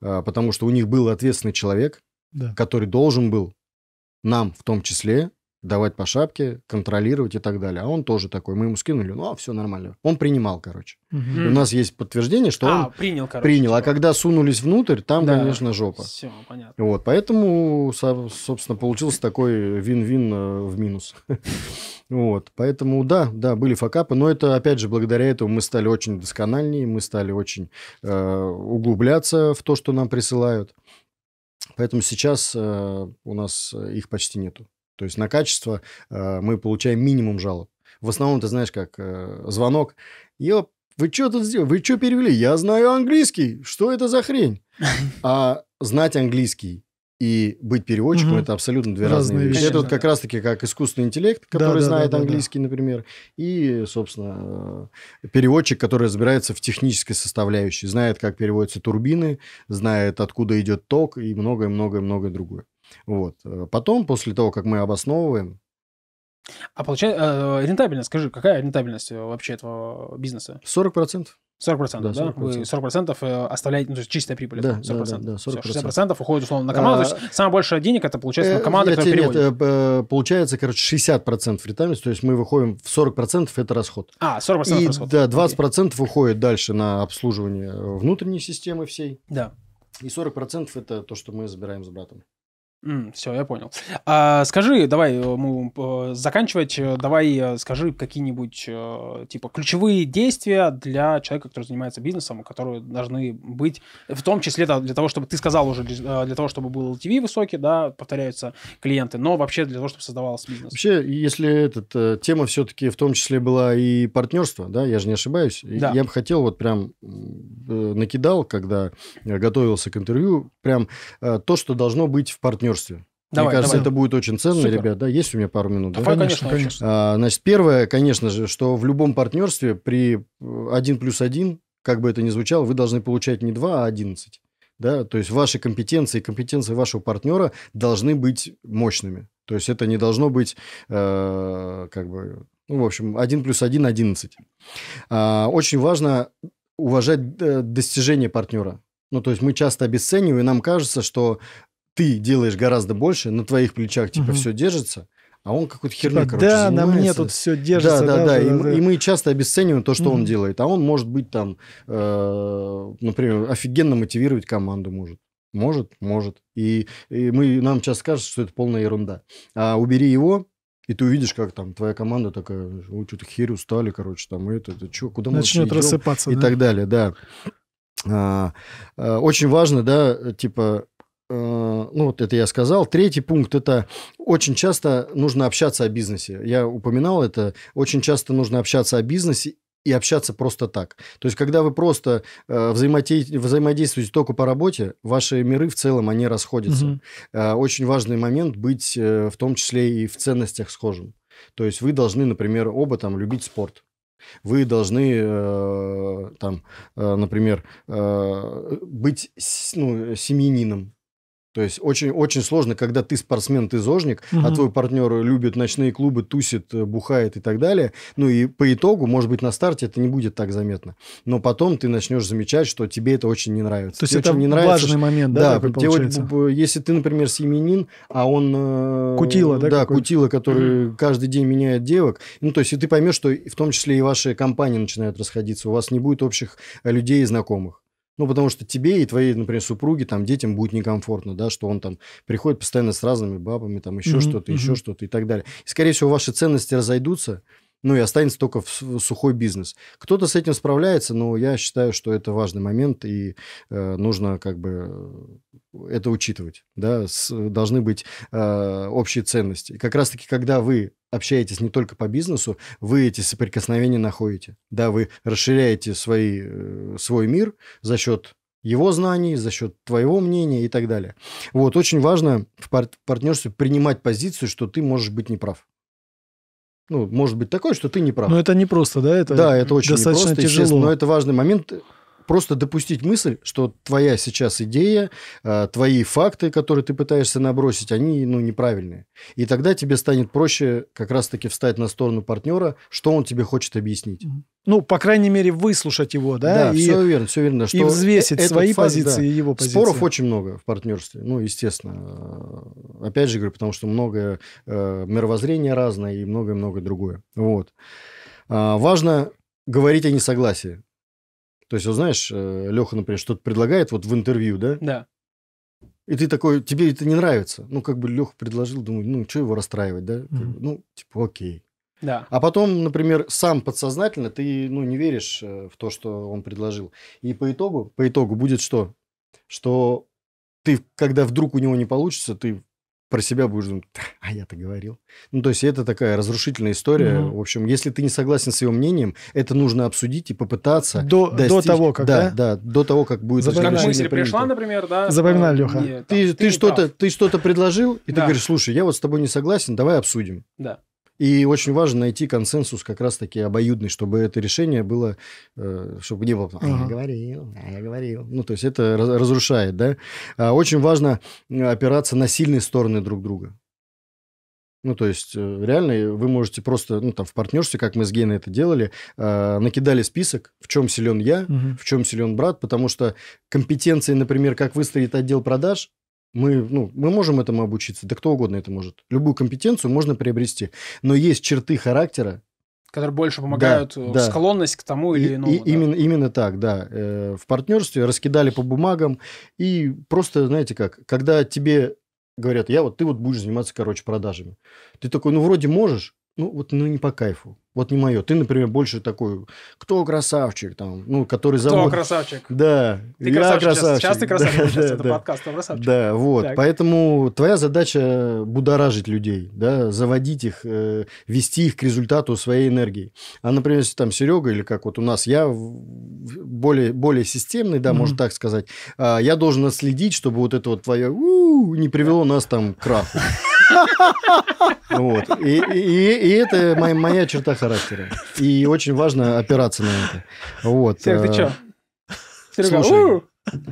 А, потому что у них был ответственный человек, да. который должен был нам в том числе давать по шапке, контролировать и так далее. А он тоже такой. Мы ему скинули, ну, а все нормально. Он принимал, короче. Угу. у нас есть подтверждение, что а, он принял, короче, принял. Чего? А когда сунулись внутрь, там, да. конечно, жопа. Все, понятно. Вот, поэтому, собственно, получился такой вин-вин э, в минус. [laughs] Вот, поэтому да, да, были факапы, но это, опять же, благодаря этому мы стали очень доскональнее, мы стали очень э, углубляться в то, что нам присылают. Поэтому сейчас э, у нас их почти нету. То есть на качество э, мы получаем минимум жалоб. В основном, ты знаешь, как э, звонок. Ёп, вы что тут сделали? Вы что перевели? Я знаю английский. Что это за хрень? А знать английский и быть переводчиком угу. это абсолютно две разные, разные вещи. вещи. Это вот как раз-таки как искусственный интеллект, который да, знает да, да, английский, да. например, и, собственно, э, переводчик, который разбирается в технической составляющей, знает, как переводятся турбины, знает, откуда идет ток и многое-многое-многое другое. Вот. Э, потом, после того, как мы обосновываем... А получается, э, рентабельность, скажи, какая рентабельность э, вообще этого бизнеса? 40%. 40%, да? 40%. да? Вы 40% э, оставляете, ну, то есть чистая прибыль. Да, 40%. Да, да, да 40%. 60% уходит, условно, на команду. А, то есть самое большее денег это получается на команду, которая переводит. Нет, получается, короче, 60% ретаминг, то есть мы выходим в 40% это расход. А, 40% И, расход. Да, 20% okay. уходит дальше на обслуживание внутренней системы всей. Да. И 40% это то, что мы забираем с братом. Mm, все, я понял. А, скажи, давай э, мы э, заканчивать, э, давай скажи какие-нибудь типа ключевые действия для человека, который занимается бизнесом, которые должны быть, в том числе для того, чтобы ты сказал уже для того, чтобы был LTV высокий, да, повторяются клиенты, но вообще для того, чтобы создавался бизнес. Вообще, если этот тема все-таки в том числе была и партнерство, да, я же не ошибаюсь. Да. Я бы хотел вот прям накидал, когда готовился к интервью, прям то, что должно быть в партнерстве партнерстве. Давай, Мне кажется, давай. это будет очень ценно, Супер. ребят. Да, есть у меня пару минут. Давай, да? конечно, конечно. А, значит, первое, конечно же, что в любом партнерстве при 1 э, плюс 1, как бы это ни звучало, вы должны получать не 2, а 11. Да? То есть ваши компетенции и компетенции вашего партнера должны быть мощными. То есть это не должно быть э, как бы... Ну, в общем, 1 плюс 1 – 11. А, очень важно уважать э, достижения партнера. Ну, то есть мы часто обесцениваем, и нам кажется, что ты делаешь гораздо больше, на твоих плечах типа угу. все держится, а он какой-то херня, типа, короче, Да, занимается. на мне тут все держится. Да, да, да. да, и, да. и мы часто обесцениваем то, что угу. он делает. А он может быть там, э, например, офигенно мотивировать команду может. Может, может. И, и мы, нам сейчас скажут, что это полная ерунда. А убери его, и ты увидишь, как там твоя команда такая, ой, что-то херь устали, короче, там это, это что, куда мы Начнет рассыпаться. И да? так далее, да. А, а, очень важно, да, типа, Э, ну вот это я сказал. Третий пункт – это очень часто нужно общаться о бизнесе. Я упоминал это. Очень часто нужно общаться о бизнесе и общаться просто так. То есть, когда вы просто э, взаимодействуете, только по работе, ваши миры в целом, они расходятся. Угу. очень важный момент быть в том числе и в ценностях схожим. То есть, вы должны, например, оба там любить спорт. Вы должны, там, например, быть ну, семьянином, то есть очень, очень сложно, когда ты спортсмен, ты зожник, угу. а твой партнер любит ночные клубы, тусит, э, бухает и так далее. Ну и по итогу, может быть, на старте это не будет так заметно. Но потом ты начнешь замечать, что тебе это очень не нравится. То есть тебе это очень не нравится, важный момент, да? Да, тебе, если ты, например, семенин, а он... Э, кутила, да? Да, какой? кутила, который угу. каждый день меняет девок. Ну то есть и ты поймешь, что в том числе и ваши компании начинают расходиться, у вас не будет общих э, людей и знакомых. Ну, потому что тебе и твоей, например, супруге, там, детям будет некомфортно, да, что он там приходит постоянно с разными бабами, там, еще mm-hmm. что-то, еще mm-hmm. что-то и так далее. И, скорее всего, ваши ценности разойдутся, ну и останется только в сухой бизнес. Кто-то с этим справляется, но я считаю, что это важный момент, и э, нужно как бы э, это учитывать. Да? С, должны быть э, общие ценности. И как раз-таки, когда вы общаетесь не только по бизнесу, вы эти соприкосновения находите. Да, вы расширяете свои, э, свой мир за счет его знаний, за счет твоего мнения и так далее. Вот, очень важно в партнерстве принимать позицию, что ты можешь быть неправ ну, может быть такое, что ты не прав. Но ну, это не просто, да? Это да, это очень достаточно непросто, тяжело. Но это важный момент просто допустить мысль, что твоя сейчас идея, э, твои факты, которые ты пытаешься набросить, они ну, неправильные. И тогда тебе станет проще как раз-таки встать на сторону партнера, что он тебе хочет объяснить. Ну, по крайней мере, выслушать его, да? Да, и, все верно, все верно. Что и взвесить э, свои факт, позиции да. и его позиции. Споров очень много в партнерстве, ну, естественно. Э, опять же говорю, потому что многое мировоззрение разное и многое-многое другое. Вот. А, важно говорить о несогласии. То есть, вот знаешь, э, Леха, например, что-то предлагает вот в интервью, да? Да. И ты такой, тебе это не нравится. Ну, как бы Леха предложил, думаю, ну, что его расстраивать, да? Mm-hmm. Ну, типа, окей. Да. А потом, например, сам подсознательно ты, ну, не веришь э, в то, что он предложил. И по итогу, по итогу будет что? Что ты, когда вдруг у него не получится, ты про себя будешь думать, а я-то говорил. Ну, то есть это такая разрушительная история. Угу. В общем, если ты не согласен с его мнением, это нужно обсудить и попытаться до, достичь... до того, как да, да, да, до того, как будет Запоминали. Как мысль принято. пришла, например, да. Запоминай, Леха. Не, ты, ты, ты что-то, ты что-то предложил, и да. ты говоришь, слушай, я вот с тобой не согласен, давай обсудим. Да. И очень важно найти консенсус как раз-таки обоюдный, чтобы это решение было, э, чтобы не было, а я говорил, а я говорил. Ну, то есть это разрушает, да. А очень важно э, опираться на сильные стороны друг друга. Ну, то есть, э, реально, вы можете просто, ну, там, в партнерстве, как мы с Геной это делали, э, накидали список, в чем силен я, угу. в чем силен брат, потому что компетенции, например, как выстроит отдел продаж, мы, ну, мы можем этому обучиться, да кто угодно это может. Любую компетенцию можно приобрести. Но есть черты характера, которые больше помогают да, э, да. склонность к тому или иному. И, да. именно, именно так, да. Э, в партнерстве раскидали по бумагам и просто, знаете как, когда тебе говорят, я вот ты вот будешь заниматься, короче, продажами. Ты такой, ну вроде можешь, ну вот ну не по кайфу. Вот не мое. Ты, например, больше такой, кто красавчик там, ну, который зовут... Кто красавчик? Да, ты я красавчик. красавчик. Сейчас, сейчас ты красавчик, да, сейчас да, это да. подкаст, красавчик. Да, вот. Так. Поэтому твоя задача будоражить людей, да, заводить их, э, вести их к результату своей энергии. А, например, если там Серега или как вот у нас, я более, более системный, да, mm-hmm. можно так сказать, а, я должен отследить, чтобы вот это вот твое не привело нас там к краху. [laughs] Вот. И, и, и это моя, моя черта характера. И очень важно опираться на это. Вот. Серег, ты э, что? Слушай,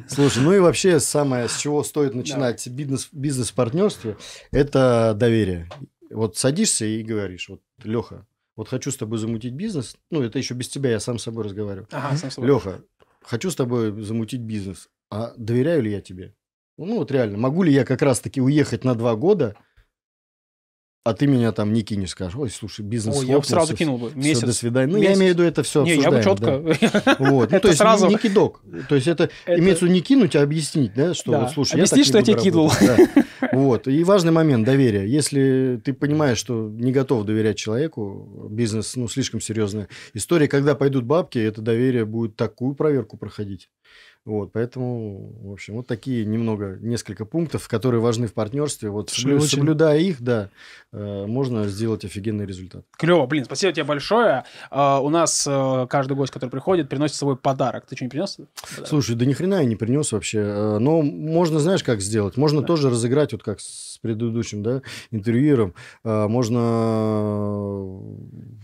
Слушай, ну и вообще самое, с чего стоит начинать да. бизнес, бизнес-партнерство, это доверие. Вот садишься и говоришь, вот, Леха, вот хочу с тобой замутить бизнес. Ну, это еще без тебя, я сам с собой разговариваю. Ага, сам с собой. Леха, хочу с тобой замутить бизнес. А доверяю ли я тебе? Ну, вот реально, могу ли я как раз-таки уехать на два года – а ты меня там не кинешь, скажешь, ой, слушай, бизнес Ой, я бы сразу все, кинул бы. Месяц. Все, до свидания. Ну, месяц. я имею в виду, это все Не, я бы четко. Да. [laughs] Вот. Ну, то есть сразу... не, не кидок. То есть это, имеется в виду не кинуть, а объяснить, да, что вот, слушай, Объясни, я что я тебя кидал. Да. Вот. И важный момент доверия. Если ты понимаешь, что не готов доверять человеку, бизнес, ну, слишком серьезная история, когда пойдут бабки, это доверие будет такую проверку проходить. Вот, поэтому, в общем, вот такие немного, несколько пунктов, которые важны в партнерстве. Вот соблю, очень... соблюдая их, да, э, можно сделать офигенный результат. Клево, блин, спасибо тебе большое. Э, у нас э, каждый гость, который приходит, приносит с собой подарок. Ты что, не принес? Подарок? Слушай, да ни хрена я не принес вообще. Э, но можно, знаешь, как сделать? Можно да. тоже разыграть, вот как с предыдущим да, интервьюером, э, можно э,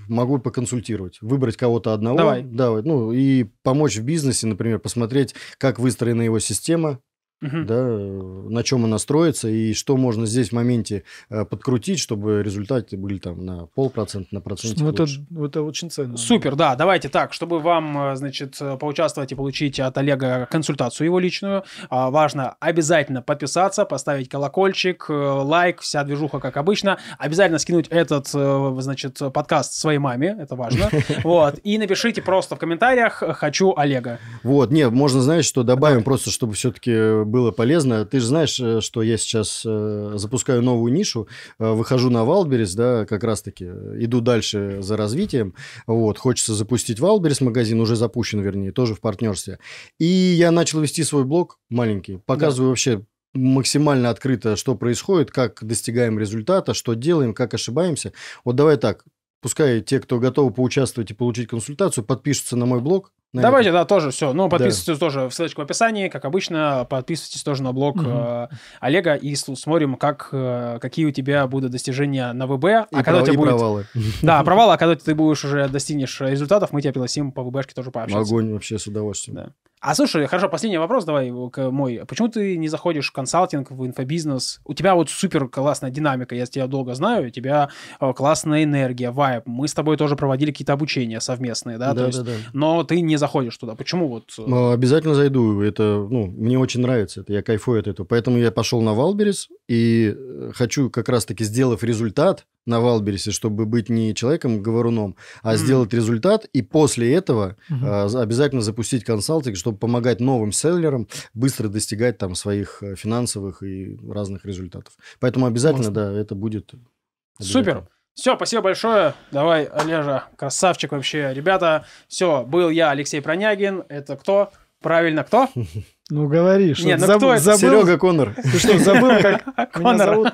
могу поконсультировать, выбрать кого-то одного, давай. давай, ну и помочь в бизнесе, например, посмотреть, как выстроена его система, угу. да, э, на чем она строится и что можно здесь в моменте э, подкрутить, чтобы результаты были там на полпроцента, на процент. Ну, это, это очень ценно. Супер, да. Давайте так, чтобы вам, э, значит, поучаствовать и получить от Олега консультацию его личную, а, важно обязательно подписаться, поставить колокольчик, лайк, вся движуха, как обычно. Обязательно скинуть этот, значит, подкаст своей маме, это важно. [laughs] Вот. И напишите просто в комментариях «Хочу Олега». Вот, не, можно, знаешь, что добавим просто, чтобы все-таки было полезно. Ты же знаешь, э, что я сейчас э, запускаю новую нишу, э, выхожу на Валберес, да, как раз-таки иду дальше за развитием. Вот, хочется запустить Валберес магазин, уже запущен, вернее, тоже в партнерстве. И я начал вести свой блог маленький, показываю да. вообще максимально открыто, что происходит, как достигаем результата, что делаем, как ошибаемся. Вот давай так, пускай те, кто готовы поучаствовать и получить консультацию, подпишутся на мой блог, Наверное. Давайте, да, тоже все. Ну, подписывайтесь да. тоже в ссылочку в описании, как обычно. Подписывайтесь тоже на блог угу. э, Олега и смотрим, как, э, какие у тебя будут достижения на ВБ. А и а пров... когда у тебя будет... провалы. Да, [laughs] провалы, а когда ты будешь уже достигнешь результатов, мы тебя пригласим по ВБшке тоже пообщаться. Огонь вообще с удовольствием. Да. А слушай, хорошо, последний вопрос давай мой. Почему ты не заходишь в консалтинг, в инфобизнес? У тебя вот супер классная динамика, я тебя долго знаю, у тебя э, классная энергия, вайб. Мы с тобой тоже проводили какие-то обучения совместные, да? да, То да, есть, да. Но ты не заходишь туда. Почему вот? Э? Ну, обязательно зайду. Это, ну, мне очень нравится это, я кайфую от этого. Поэтому я пошел на Валберес и э, хочу как раз-таки, сделав результат, на Валбересе, чтобы быть не человеком-говоруном, а сделать результат и после этого mm-hmm. обязательно запустить консалтинг, чтобы помогать новым селлерам быстро достигать там своих э, финансовых и разных результатов. Поэтому обязательно, Может. да, это будет. Супер! Все, спасибо большое. Давай, Олежа, красавчик вообще. Ребята, все, был я, Алексей Пронягин. Это кто? Правильно, кто? [laughs] Ну, говори, что Не, ну, заб... кто это? забыл. Серега Конор. Ты что, забыл, как [laughs] Конор зовут?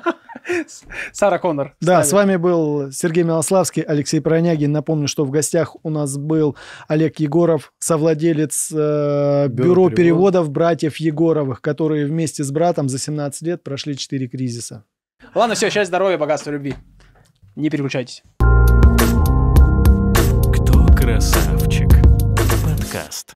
[laughs] Сара Коннор. Да, с вами был Сергей Милославский, Алексей Пронягин. Напомню, что в гостях у нас был Олег Егоров, совладелец э, бюро, бюро переводов братьев Егоровых, которые вместе с братом за 17 лет прошли 4 кризиса. Ладно, все, счастья, здоровья, богатства, любви. Не переключайтесь. Кто красавчик? Подкаст.